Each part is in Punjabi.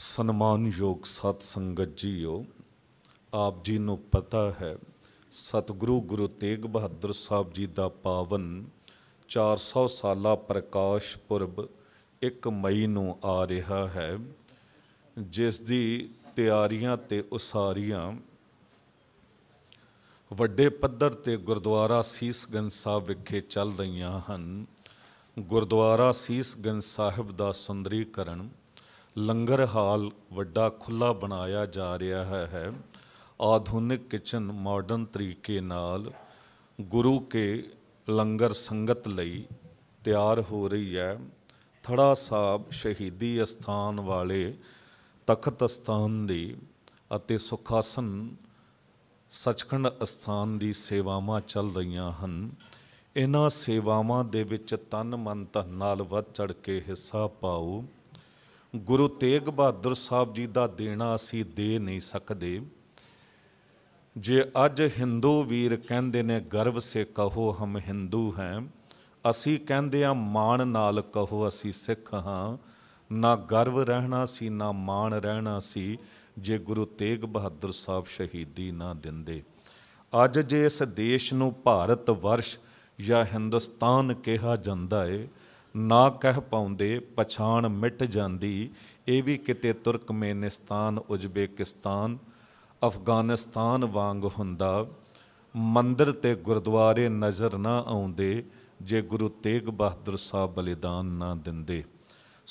ਸਨਮਾਨਯੋਗ ਸਤ ਸੰਗਤ ਜੀਓ ਆਪ ਜੀ ਨੂੰ ਪਤਾ ਹੈ ਸਤਿਗੁਰੂ ਗੁਰੂ ਤੇਗ ਬਹਾਦਰ ਸਾਹਿਬ ਜੀ ਦਾ ਪਾਵਨ 400 ਸਾਲਾ ਪ੍ਰਕਾਸ਼ ਪੁਰਬ 1 ਮਈ ਨੂੰ ਆ ਰਿਹਾ ਹੈ ਜਿਸ ਦੀ ਤਿਆਰੀਆਂ ਤੇ ਉਸਾਰੀਆਂ ਵੱਡੇ ਪੱਧਰ ਤੇ ਗੁਰਦੁਆਰਾ ਸੀਸਗੰਜ ਸਾਹਿਬ ਵਿਖੇ ਚੱਲ ਰਹੀਆਂ ਹਨ ਗੁਰਦੁਆਰਾ ਸੀਸਗੰਜ ਸਾਹਿਬ ਦਾ ਸੁੰਦਰੀਕਰਨ ਲੰਗਰ ਹਾਲ ਵੱਡਾ ਖੁੱਲਾ ਬਣਾਇਆ ਜਾ ਰਿਹਾ ਹੈ ਆਧੁਨਿਕ ਕਿਚਨ ਮਾਡਰਨ ਤਰੀਕੇ ਨਾਲ ਗੁਰੂ ਕੇ ਲੰਗਰ ਸੰਗਤ ਲਈ ਤਿਆਰ ਹੋ ਰਹੀ ਹੈ ਥੜਾ ਸਾਹਿਬ ਸ਼ਹੀਦੀ ਅਸਥਾਨ ਵਾਲੇ ਤਖਤ ਅਸਥਾਨ ਦੀ ਅਤੇ ਸੁਖਾਸਨ ਸਚਖੰਡ ਅਸਥਾਨ ਦੀ ਸੇਵਾਵਾਂ ਚੱਲ ਰਹੀਆਂ ਹਨ ਇਹਨਾਂ ਸੇਵਾਵਾਂ ਦੇ ਵਿੱਚ ਤਨ ਮਨ ਧਨ ਨਾਲ ਵੱਧ ਚੜ ਕੇ ਹਿੱਸਾ ਪਾਓ ਗੁਰੂ ਤੇਗ ਬਹਾਦਰ ਸਾਹਿਬ ਜੀ ਦਾ ਦੇਣਾ ਅਸੀਂ ਦੇ ਨਹੀਂ ਸਕਦੇ ਜੇ ਅੱਜ ਹਿੰਦੂ ਵੀਰ ਕਹਿੰਦੇ ਨੇ ਗਰਵ ਸੇ ਕਹੋ ਹਮ ਹਿੰਦੂ ਹੈ ਅਸੀਂ ਕਹਿੰਦੇ ਆ ਮਾਣ ਨਾਲ ਕਹੋ ਅਸੀਂ ਸਿੱਖ ਹਾਂ ਨਾ ਗਰਵ ਰਹਿਣਾ ਸੀ ਨਾ ਮਾਣ ਰਹਿਣਾ ਸੀ ਜੇ ਗੁਰੂ ਤੇਗ ਬਹਾਦਰ ਸਾਹਿਬ ਸ਼ਹੀਦੀ ਨਾ ਦਿੰਦੇ ਅੱਜ ਜੇ ਇਸ ਦੇਸ਼ ਨੂੰ ਭਾਰਤ ਵਰਸ਼ ਜਾਂ ਹਿੰਦੁਸਤਾਨ ਕਿਹਾ ਜਾਂਦਾ ਏ ਨਾ ਕਹਿ ਪਾਉਂਦੇ ਪਛਾਣ ਮਿਟ ਜਾਂਦੀ ਇਹ ਵੀ ਕਿਤੇ ਤੁਰਕਮੇਨਿਸਤਾਨ ਉਜ਼ਬੇਕਿਸਤਾਨ ਅਫਗਾਨਿਸਤਾਨ ਵਾਂਗ ਹੁੰਦਾ ਮੰਦਰ ਤੇ ਗੁਰਦੁਆਰੇ ਨਜ਼ਰ ਨਾ ਆਉਂਦੇ ਜੇ ਗੁਰੂ ਤੇਗ ਬਹਾਦਰ ਸਾਹਿਬ ਬਲੀਦਾਨ ਨਾ ਦਿੰਦੇ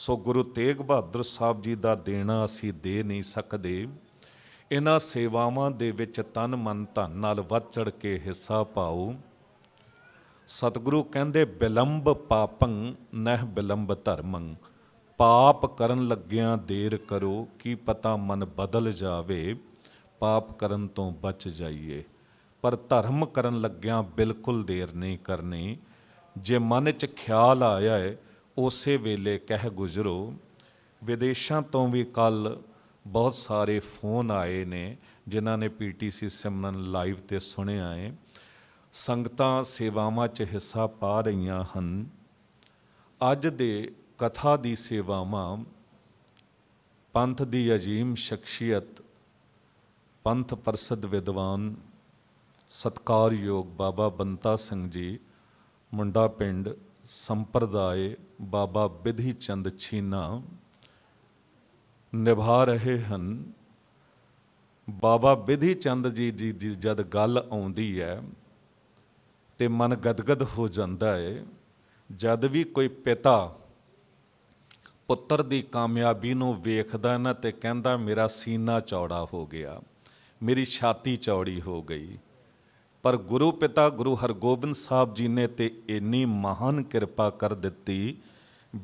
ਸੋ ਗੁਰੂ ਤੇਗ ਬਹਾਦਰ ਸਾਹਿਬ ਜੀ ਦਾ ਦੇਣਾ ਅਸੀਂ ਦੇ ਨਹੀਂ ਸਕਦੇ ਇਹਨਾਂ ਸੇਵਾਵਾਂ ਦੇ ਵਿੱਚ ਤਨ ਮਨ ਧਨ ਨਾਲ ਵੱਧ ਚੜ ਕੇ ਹਿੱਸਾ ਪਾਓ ਸਤਿਗੁਰੂ ਕਹਿੰਦੇ ਬਿਲੰਬ ਪਾਪੰ ਨਹਿ ਬਿਲੰਬ ਧਰਮੰ ਪਾਪ ਕਰਨ ਲੱਗਿਆਂ ਦੇਰ ਕਰੋ ਕੀ ਪਤਾ ਮਨ ਬਦਲ ਜਾਵੇ ਪਾਪ ਕਰਨ ਤੋਂ ਬਚ ਜਾਈਏ ਪਰ ਧਰਮ ਕਰਨ ਲੱਗਿਆਂ ਬਿਲਕੁਲ ਦੇਰ ਨਹੀਂ ਕਰਨੀ ਜੇ ਮਨ 'ਚ ਖਿਆਲ ਆਇਆ ਹੈ ਉਸੇ ਵੇਲੇ ਕਹਿ ਗੁਜ਼ਰੋ ਵਿਦੇਸ਼ਾਂ ਤੋਂ ਵੀ ਕੱਲ ਬਹੁਤ ਸਾਰੇ ਫੋਨ ਆਏ ਨੇ ਜਿਨ੍ਹਾਂ ਨੇ ਪੀਟੀਸੀ ਸਿਮਨ ਲਾਈਵ ਤੇ ਸੁਣਿਆ ਹੈ ਸੰਗਤਾਂ ਸੇਵਾਵਾਂ 'ਚ ਹਿੱਸਾ ਪਾ ਰਹੀਆਂ ਹਨ ਅੱਜ ਦੇ ਕਥਾ ਦੀ ਸੇਵਾਵਾਂ ਪੰਥ ਦੀ ਅਜੀਮ ਸ਼ਖਸੀਅਤ ਪੰਥ ਪਰਸਦ ਵਿਦਵਾਨ ਸਤਕਾਰਯੋਗ ਬਾਬਾ ਬੰਤਾ ਸਿੰਘ ਜੀ ਮੁੰਡਾ ਪਿੰਡ ਸੰਪਰਦਾਏ ਬਾਬਾ ਬਿਧੀ ਚੰਦ ਛੀਨਾ ਨਿਭਾ ਰਹੇ ਹਨ ਬਾਬਾ ਬਿਧੀ ਚੰਦ ਜੀ ਦੀ ਜਦ ਗੱਲ ਆਉਂਦੀ ਹੈ ਤੇ ਮਨ ਗਦਗਦ ਹੋ ਜਾਂਦਾ ਏ ਜਦ ਵੀ ਕੋਈ ਪਿਤਾ ਪੁੱਤਰ ਦੀ ਕਾਮਯਾਬੀ ਨੂੰ ਵੇਖਦਾ ਨਾ ਤੇ ਕਹਿੰਦਾ ਮੇਰਾ ਸੀਨਾ ਚੌੜਾ ਹੋ ਗਿਆ ਮੇਰੀ ਛਾਤੀ ਚੌੜੀ ਹੋ ਗਈ ਪਰ ਗੁਰੂ ਪਿਤਾ ਗੁਰੂ ਹਰਗੋਬਿੰਦ ਸਾਹਿਬ ਜੀ ਨੇ ਤੇ ਇੰਨੀ ਮਹਾਨ ਕਿਰਪਾ ਕਰ ਦਿੱਤੀ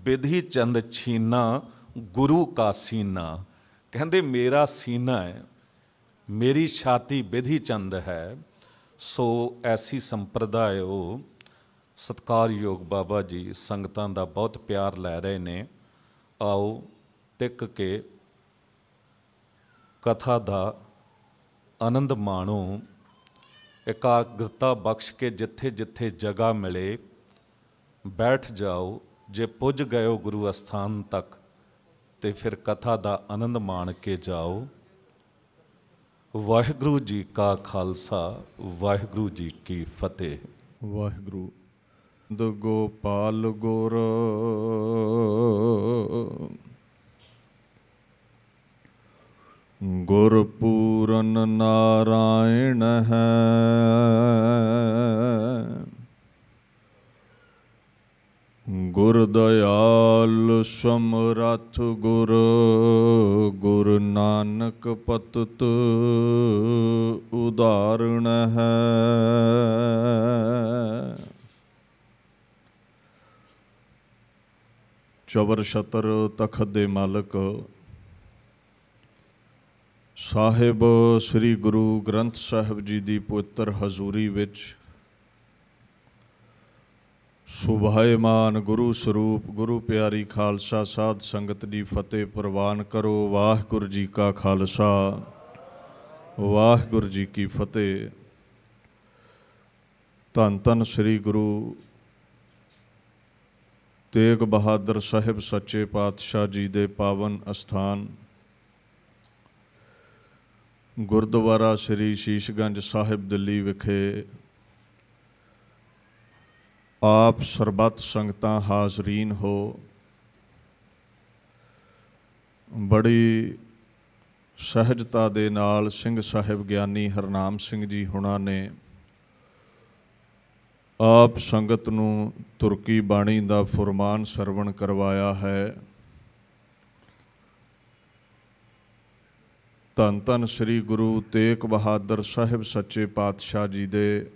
ਵਿਧੀ ਚੰਦ ਛੀਨਾ ਗੁਰੂ ਕਾ ਸੀਨਾ ਕਹਿੰਦੇ ਮੇਰਾ ਸੀਨਾ ਹੈ ਮੇਰੀ ਛਾਤੀ ਵਿਧੀ ਚੰਦ ਹੈ ਸੋ ਐਸੀ ਸੰਪਰਦਾਇਓ ਸਤਕਾਰਯੋਗ ਬਾਬਾ ਜੀ ਸੰਗਤਾਂ ਦਾ ਬਹੁਤ ਪਿਆਰ ਲੈ ਰਹੇ ਨੇ ਆਓ ਟਿਕ ਕੇ ਕਥਾ ਦਾ ਆਨੰਦ ਮਾਣੋ ਇਕਾਗਰਤਾ ਬਖਸ਼ ਕੇ ਜਿੱਥੇ ਜਿੱਥੇ ਜਗ੍ਹਾ ਮਿਲੇ ਬੈਠ ਜਾਓ ਜੇ ਪੁੱਜ ਗਏ ਹੋ ਗੁਰੂ ਅਸਥਾਨ ਤੱਕ ਤੇ ਫਿਰ ਕਥਾ ਦਾ ਆਨੰਦ ਮਾਣ ਕੇ ਜਾਓ ਵਾਹਿਗੁਰੂ ਜੀ ਕਾ ਖਾਲਸਾ ਵਾਹਿਗੁਰੂ ਜੀ ਕੀ ਫਤਿਹ ਵਾਹਿਗੁਰੂ ਦੋ ਗੋਪਾਲ ਗੁਰ ਗੁਰ ਪੂਰਨ ਨਾਰਾਇਣ ਹੈ ਗੁਰ ਦਇਆਲ ਗੁਰ ਗੁਰ ਨਾਨਕ ਪਤਤ ਉਦਾਰਣ ਹੈ ਚਵਰ ਸ਼ਤਰ ਤਖਤ ਦੇ ਮਾਲਕ ਸਾਹਿਬ ਸ੍ਰੀ ਗੁਰੂ ਗ੍ਰੰਥ ਸਾਹਿਬ ਜੀ ਦੀ ਪਵਿੱਤਰ ਹਜ਼ੂਰੀ ਵਿੱਚ ਸੁਭਾਏਮਾਨ ਗੁਰੂ ਸਰੂਪ ਗੁਰੂ ਪਿਆਰੀ ਖਾਲਸਾ ਸਾਧ ਸੰਗਤ ਦੀ ਫਤਿਹ ਪ੍ਰਵਾਨ ਕਰੋ ਵਾਹਿਗੁਰੂ ਜੀ ਕਾ ਖਾਲਸਾ ਵਾਹਿਗੁਰੂ ਜੀ ਕੀ ਫਤਿਹ ਧੰਨ ਧੰਨ ਸ੍ਰੀ ਗੁਰੂ ਤੇਗ ਬਹਾਦਰ ਸਾਹਿਬ ਸੱਚੇ ਪਾਤਸ਼ਾਹ ਜੀ ਦੇ ਪਾਵਨ ਅਸਥਾਨ ਗੁਰਦੁਆਰਾ ਸ੍ਰੀ ਸ਼ੀਸ਼ਗੰਜ ਸਾਹਿਬ ਦਿੱਲੀ ਵਿਖੇ ਆਪ ਸਰਬੱਤ ਸੰਗਤਾਂ ਹਾਜ਼ਰੀਨ ਹੋ ਬੜੀ ਸਹਜਤਾ ਦੇ ਨਾਲ ਸਿੰਘ ਸਾਹਿਬ ਗਿਆਨੀ ਹਰਨਾਮ ਸਿੰਘ ਜੀ ਹੁਣਾਂ ਨੇ ਆਪ ਸੰਗਤ ਨੂੰ ਤੁਰਕੀ ਬਾਣੀ ਦਾ ਫਰਮਾਨ ਸਰਵਣ ਕਰਵਾਇਆ ਹੈ ਤਨ ਤਨ ਸ੍ਰੀ ਗੁਰੂ ਤੇਗ ਬਹਾਦਰ ਸਾਹਿਬ ਸੱਚੇ ਪਾਤਸ਼ਾਹ ਜੀ ਦੇ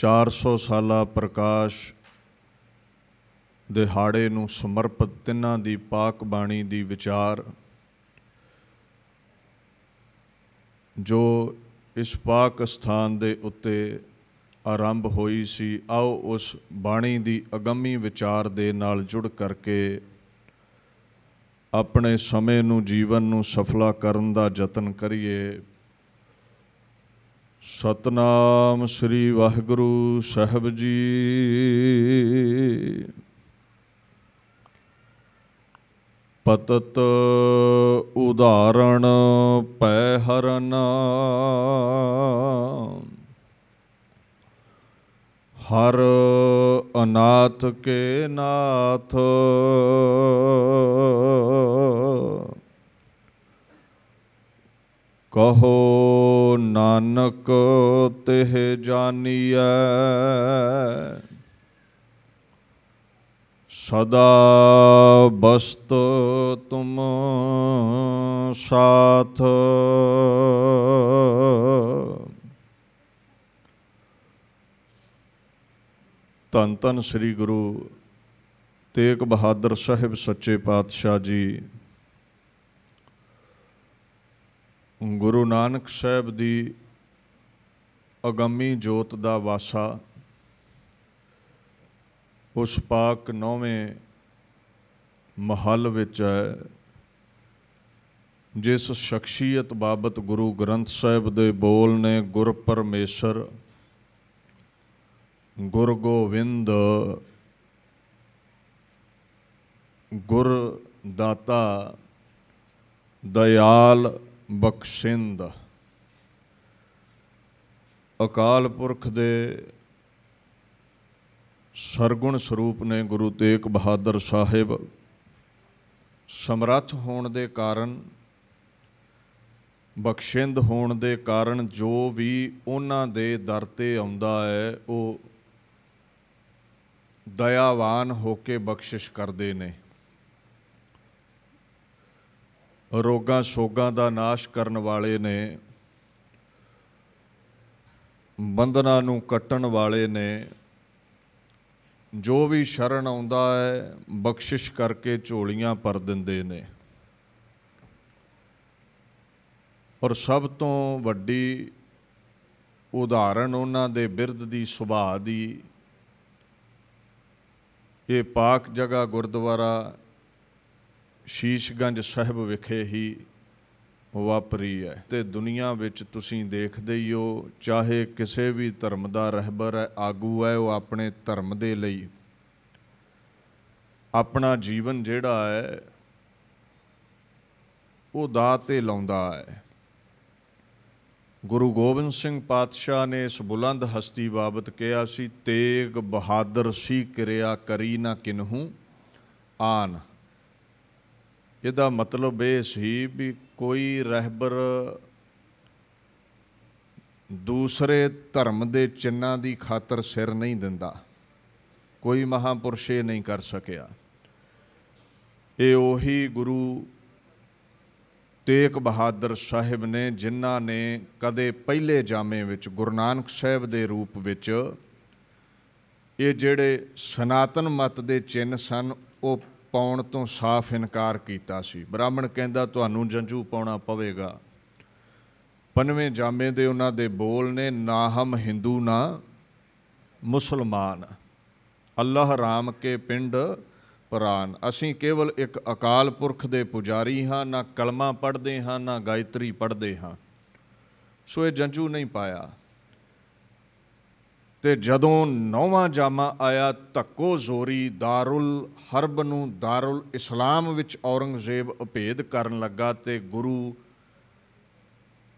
400 ਸਾਲਾ ਪ੍ਰਕਾਸ਼ ਦਿਹਾੜੇ ਨੂੰ ਸਮਰਪਿਤ ਤਿੰਨਾਂ ਦੀ ਪਾਕ ਬਾਣੀ ਦੀ ਵਿਚਾਰ ਜੋ ਇਸ ਪਾਕ ਸਥਾਨ ਦੇ ਉੱਤੇ ਆਰੰਭ ਹੋਈ ਸੀ ਆਓ ਉਸ ਬਾਣੀ ਦੀ ਅਗੰਮੀ ਵਿਚਾਰ ਦੇ ਨਾਲ ਜੁੜ ਕਰਕੇ ਆਪਣੇ ਸਮੇਂ ਨੂੰ ਜੀਵਨ ਨੂੰ ਸਫਲਾ ਕਰਨ ਦਾ ਯਤਨ ਕਰੀਏ ਸਤਨਾਮ ਸ੍ਰੀ ਵਾਹਿਗੁਰੂ ਸਾਹਿਬ ਜੀ ਪਤਤ ਉਦਾਹਰਣ ਪੈ ਹਰਨ ਹਰ ਅਨਾਥ ਕੇ ਨਾਥ ਕਹੋ ਨਾਨਕ ਤਿਹ ਜਾਣੀਐ ਸਦਾ ਬਸਤ ਤੁਮ ਸਾਥ ਤਨ ਤਨ ਸ੍ਰੀ ਗੁਰੂ ਤੇਗ ਬਹਾਦਰ ਸਾਹਿਬ ਸੱਚੇ ਪਾਤਸ਼ਾਹ ਜੀ ਗੁਰੂ ਨਾਨਕ ਸਾਹਿਬ ਦੀ ਅਗੰਮੀ ਜੋਤ ਦਾ ਵਾਸਾ ਉਸ ਪਾਕ ਨੌਵੇਂ ਮਹੱਲ ਵਿੱਚ ਹੈ ਜਿਸ ਸ਼ਖਸੀਅਤ ਬਾਬਤ ਗੁਰੂ ਗ੍ਰੰਥ ਸਾਹਿਬ ਦੇ ਬੋਲ ਨੇ ਗੁਰ ਪਰਮੇਸ਼ਰ ਗੁਰ ਗੋਵਿੰਦ ਗੁਰ ਦਾਤਾ ਦਇਆਲ ਬਖਸ਼ਿੰਦ ਅਕਾਲ ਪੁਰਖ ਦੇ ਸਰਗੁਣ ਸਰੂਪ ਨੇ ਗੁਰੂ ਤੇਗ ਬਹਾਦਰ ਸਾਹਿਬ ਸਮਰੱਥ ਹੋਣ ਦੇ ਕਾਰਨ ਬਖਸ਼ਿੰਦ ਹੋਣ ਦੇ ਕਾਰਨ ਜੋ ਵੀ ਉਹਨਾਂ ਦੇ ਦਰ ਤੇ ਆਉਂਦਾ ਹੈ ਉਹ ਦਇਆਵਾਨ ਹੋ ਕੇ ਬਖਸ਼ਿਸ਼ ਕਰਦੇ ਨੇ ਰੋਗਾਂ ਸੋਗਾਂ ਦਾ ਨਾਸ਼ ਕਰਨ ਵਾਲੇ ਨੇ ਬੰਧਨਾਂ ਨੂੰ ਕੱਟਣ ਵਾਲੇ ਨੇ ਜੋ ਵੀ ਸ਼ਰਨ ਆਉਂਦਾ ਹੈ ਬਖਸ਼ਿਸ਼ ਕਰਕੇ ਝੋਲੀਆਂ ਪਰ ਦਿੰਦੇ ਨੇ ਔਰ ਸਭ ਤੋਂ ਵੱਡੀ ਉਦਾਹਰਣ ਉਹਨਾਂ ਦੇ ਬਿਰਧ ਦੀ ਸੁਭਾਅ ਦੀ ਇਹ ਪਾਕ ਜਗ੍ਹਾ ਗੁਰਦੁਆਰਾ ਸ਼ੀਸ਼ਗੰਜ ਸਾਹਿਬ ਵਿਖੇ ਹੀ ਵਾਪਰੀ ਹੈ ਤੇ ਦੁਨੀਆ ਵਿੱਚ ਤੁਸੀਂ ਦੇਖਦੇ ਹੀ ਹੋ ਚਾਹੇ ਕਿਸੇ ਵੀ ਧਰਮ ਦਾ ਰਹਿਬਰ ਹੈ ਆਗੂ ਹੈ ਉਹ ਆਪਣੇ ਧਰਮ ਦੇ ਲਈ ਆਪਣਾ ਜੀਵਨ ਜਿਹੜਾ ਹੈ ਉਹ ਦਾਤ ਤੇ ਲਾਉਂਦਾ ਹੈ ਗੁਰੂ ਗੋਬਿੰਦ ਸਿੰਘ ਪਾਤਸ਼ਾਹ ਨੇ ਇਸ ਬੁਲੰਦ ਹਸਤੀ ਬਾਬਤ ਕਿਹਾ ਸੀ ਤੇਗ ਬਹਾਦਰ ਸੀ ਕਿਰਿਆ ਕਰੀ ਨਾ ਕਿਨਹੂ ਆਨ ਇਹਦਾ ਮਤਲਬ ਇਹ ਸੀ ਵੀ ਕੋਈ ਰਹਿਬਰ ਦੂਸਰੇ ਧਰਮ ਦੇ ਚਿੰਨਾਂ ਦੀ ਖਾਤਰ ਸਿਰ ਨਹੀਂ ਦਿੰਦਾ ਕੋਈ ਮਹਾਪੁਰਸ਼ ਇਹ ਨਹੀਂ ਕਰ ਸਕਿਆ ਇਹ ਉਹੀ ਗੁਰੂ ਤੇਗ ਬਹਾਦਰ ਸਾਹਿਬ ਨੇ ਜਿਨ੍ਹਾਂ ਨੇ ਕਦੇ ਪਹਿਲੇ ਜਾਮੇ ਵਿੱਚ ਗੁਰੂ ਨਾਨਕ ਸਾਹਿਬ ਦੇ ਰੂਪ ਵਿੱਚ ਇਹ ਜਿਹੜੇ ਸਨਾਤਨ ਮਤ ਦੇ ਚਿੰਨ ਸਨ ਉਹ ਪਾਉਣ ਤੋਂ ਸਾਫ਼ ਇਨਕਾਰ ਕੀਤਾ ਸੀ ਬ੍ਰਾਹਮਣ ਕਹਿੰਦਾ ਤੁਹਾਨੂੰ ਜੰਜੂ ਪਾਉਣਾ ਪਵੇਗਾ ਪੰਜਵੇਂ ਜਾਮੇ ਦੇ ਉਹਨਾਂ ਦੇ ਬੋਲ ਨੇ ਨਾ ਹਮ ਹਿੰਦੂ ਨਾ ਮੁਸਲਮਾਨ ਅੱਲਾਹ ਰਾਮ ਕੇ ਪਿੰਡ ਪ੍ਰਾਨ ਅਸੀਂ ਕੇਵਲ ਇੱਕ ਅਕਾਲ ਪੁਰਖ ਦੇ ਪੁਜਾਰੀ ਹਾਂ ਨਾ ਕਲਮਾ ਪੜ੍ਹਦੇ ਹਾਂ ਨਾ ਗਾਇਤਰੀ ਪੜ੍ਹਦੇ ਹਾਂ ਸੋ ਇਹ ਜੰਜੂ ਨਹੀਂ ਪਾਇਆ ਤੇ ਜਦੋਂ ਨੌਵਾਂ ਜਾਮਾ ਆਇਆ ਧੱਕੋ ਜ਼ੋਰੀ ਦਾਰੁਲ ਹਰਬ ਨੂੰ ਦਾਰੁਲ ਇਸਲਾਮ ਵਿੱਚ ਔਰੰਗਜ਼ੇਬ ਉਪੇਧ ਕਰਨ ਲੱਗਾ ਤੇ ਗੁਰੂ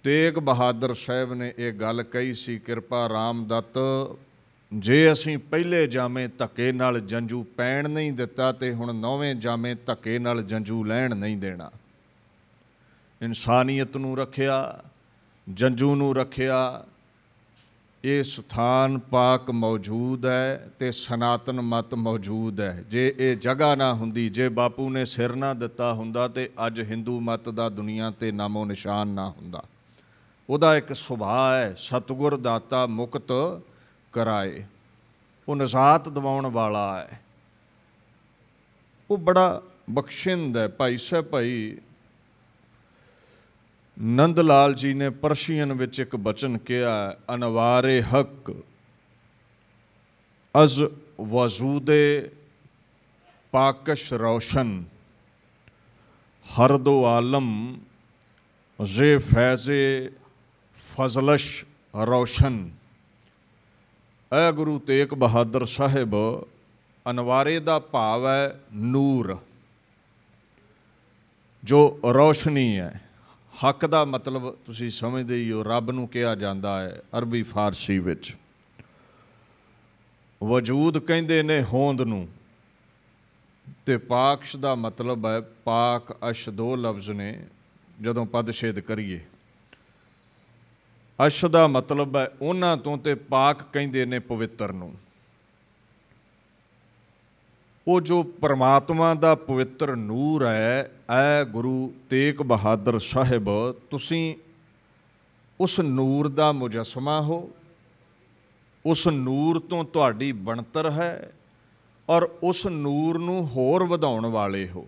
ਤੇਗ ਬਹਾਦਰ ਸਾਹਿਬ ਨੇ ਇਹ ਗੱਲ ਕਹੀ ਸੀ ਕਿਰਪਾ ਰਾਮਦਤ ਜੇ ਅਸੀਂ ਪਹਿਲੇ ਜਾਮੇ ਧੱਕੇ ਨਾਲ ਜੰਜੂ ਪੈਣ ਨਹੀਂ ਦਿੱਤਾ ਤੇ ਹੁਣ ਨੌਵੇਂ ਜਾਮੇ ਧੱਕੇ ਨਾਲ ਜੰਜੂ ਲੈਣ ਨਹੀਂ ਦੇਣਾ ਇਨਸਾਨੀਅਤ ਨੂੰ ਰੱਖਿਆ ਜੰਜੂ ਨੂੰ ਰੱਖਿਆ ਇਹ ਸਥਾਨ ਪਾਕ ਮੌਜੂਦ ਹੈ ਤੇ ਸਨਾਤਨ ਮਤ ਮੌਜੂਦ ਹੈ ਜੇ ਇਹ ਜਗ੍ਹਾ ਨਾ ਹੁੰਦੀ ਜੇ ਬਾਪੂ ਨੇ ਸਿਰ ਨਾ ਦਿੱਤਾ ਹੁੰਦਾ ਤੇ ਅੱਜ ਹਿੰਦੂ ਮਤ ਦਾ ਦੁਨੀਆ ਤੇ ਨਾਮੋ ਨਿਸ਼ਾਨ ਨਾ ਹੁੰਦਾ ਉਹਦਾ ਇੱਕ ਸੁਭਾਅ ਹੈ ਸਤਗੁਰ ਦਾਤਾ ਮੁਕਤ ਕਰਾਏ ਉਹ ਨਜ਼ਾਤ ਦਿਵਾਉਣ ਵਾਲਾ ਹੈ ਉਹ ਬੜਾ ਬਖਸ਼ਿੰਦ ਹੈ ਭਾਈ ਸਾਹਿਬ ਭਾਈ ਨੰਦ ਲਾਲ ਜੀ ਨੇ ਪਰਸ਼ੀਅਨ ਵਿੱਚ ਇੱਕ ਬਚਨ ਕਿਹਾ ਅਨਵਾਰੇ ਹਕ ਅਜ਼ ਵਜੂਦੇ ਪਾਕਸ਼ ਰੌਸ਼ਨ ਹਰ ਦੋ ਆਲਮ ਜ਼ੇ ਫੈਜ਼ੇ ਫਜ਼ਲਸ਼ ਰੌਸ਼ਨ ਐ ਗੁਰੂ ਤੇਗ ਬਹਾਦਰ ਸਾਹਿਬ ਅਨਵਾਰੇ ਦਾ ਭਾਵ ਹੈ ਨੂਰ ਜੋ ਰੌਸ਼ਨੀ ਹੈ ਹੱਕ ਦਾ ਮਤਲਬ ਤੁਸੀਂ ਸਮਝਦੇ ਹੋ ਰੱਬ ਨੂੰ ਕਿਹਾ ਜਾਂਦਾ ਹੈ ਅਰਬੀ ਫਾਰਸੀ ਵਿੱਚ ਵਜੂਦ ਕਹਿੰਦੇ ਨੇ ਹੋਂਦ ਨੂੰ ਤੇ ਪਾਕਸ਼ ਦਾ ਮਤਲਬ ਹੈ ਪਾਕ ਅਸ਼ ਦੋ ਲਫ਼ਜ਼ ਨੇ ਜਦੋਂ ਪਦਸ਼ੇਦ ਕਰੀਏ ਅਸ਼ ਦਾ ਮਤਲਬ ਹੈ ਉਹਨਾਂ ਤੋਂ ਤੇ ਪਾਕ ਕਹਿੰਦੇ ਨੇ ਪਵਿੱਤਰ ਨੂੰ ਉਹ ਜੋ ਪਰਮਾਤਮਾ ਦਾ ਪਵਿੱਤਰ ਨੂਰ ਹੈ ਐ ਗੁਰੂ ਤੇਗ ਬਹਾਦਰ ਸਾਹਿਬ ਤੁਸੀਂ ਉਸ ਨੂਰ ਦਾ ਮੁਜਸਮਾ ਹੋ ਉਸ ਨੂਰ ਤੋਂ ਤੁਹਾਡੀ ਬਣਤਰ ਹੈ ਔਰ ਉਸ ਨੂਰ ਨੂੰ ਹੋਰ ਵਧਾਉਣ ਵਾਲੇ ਹੋ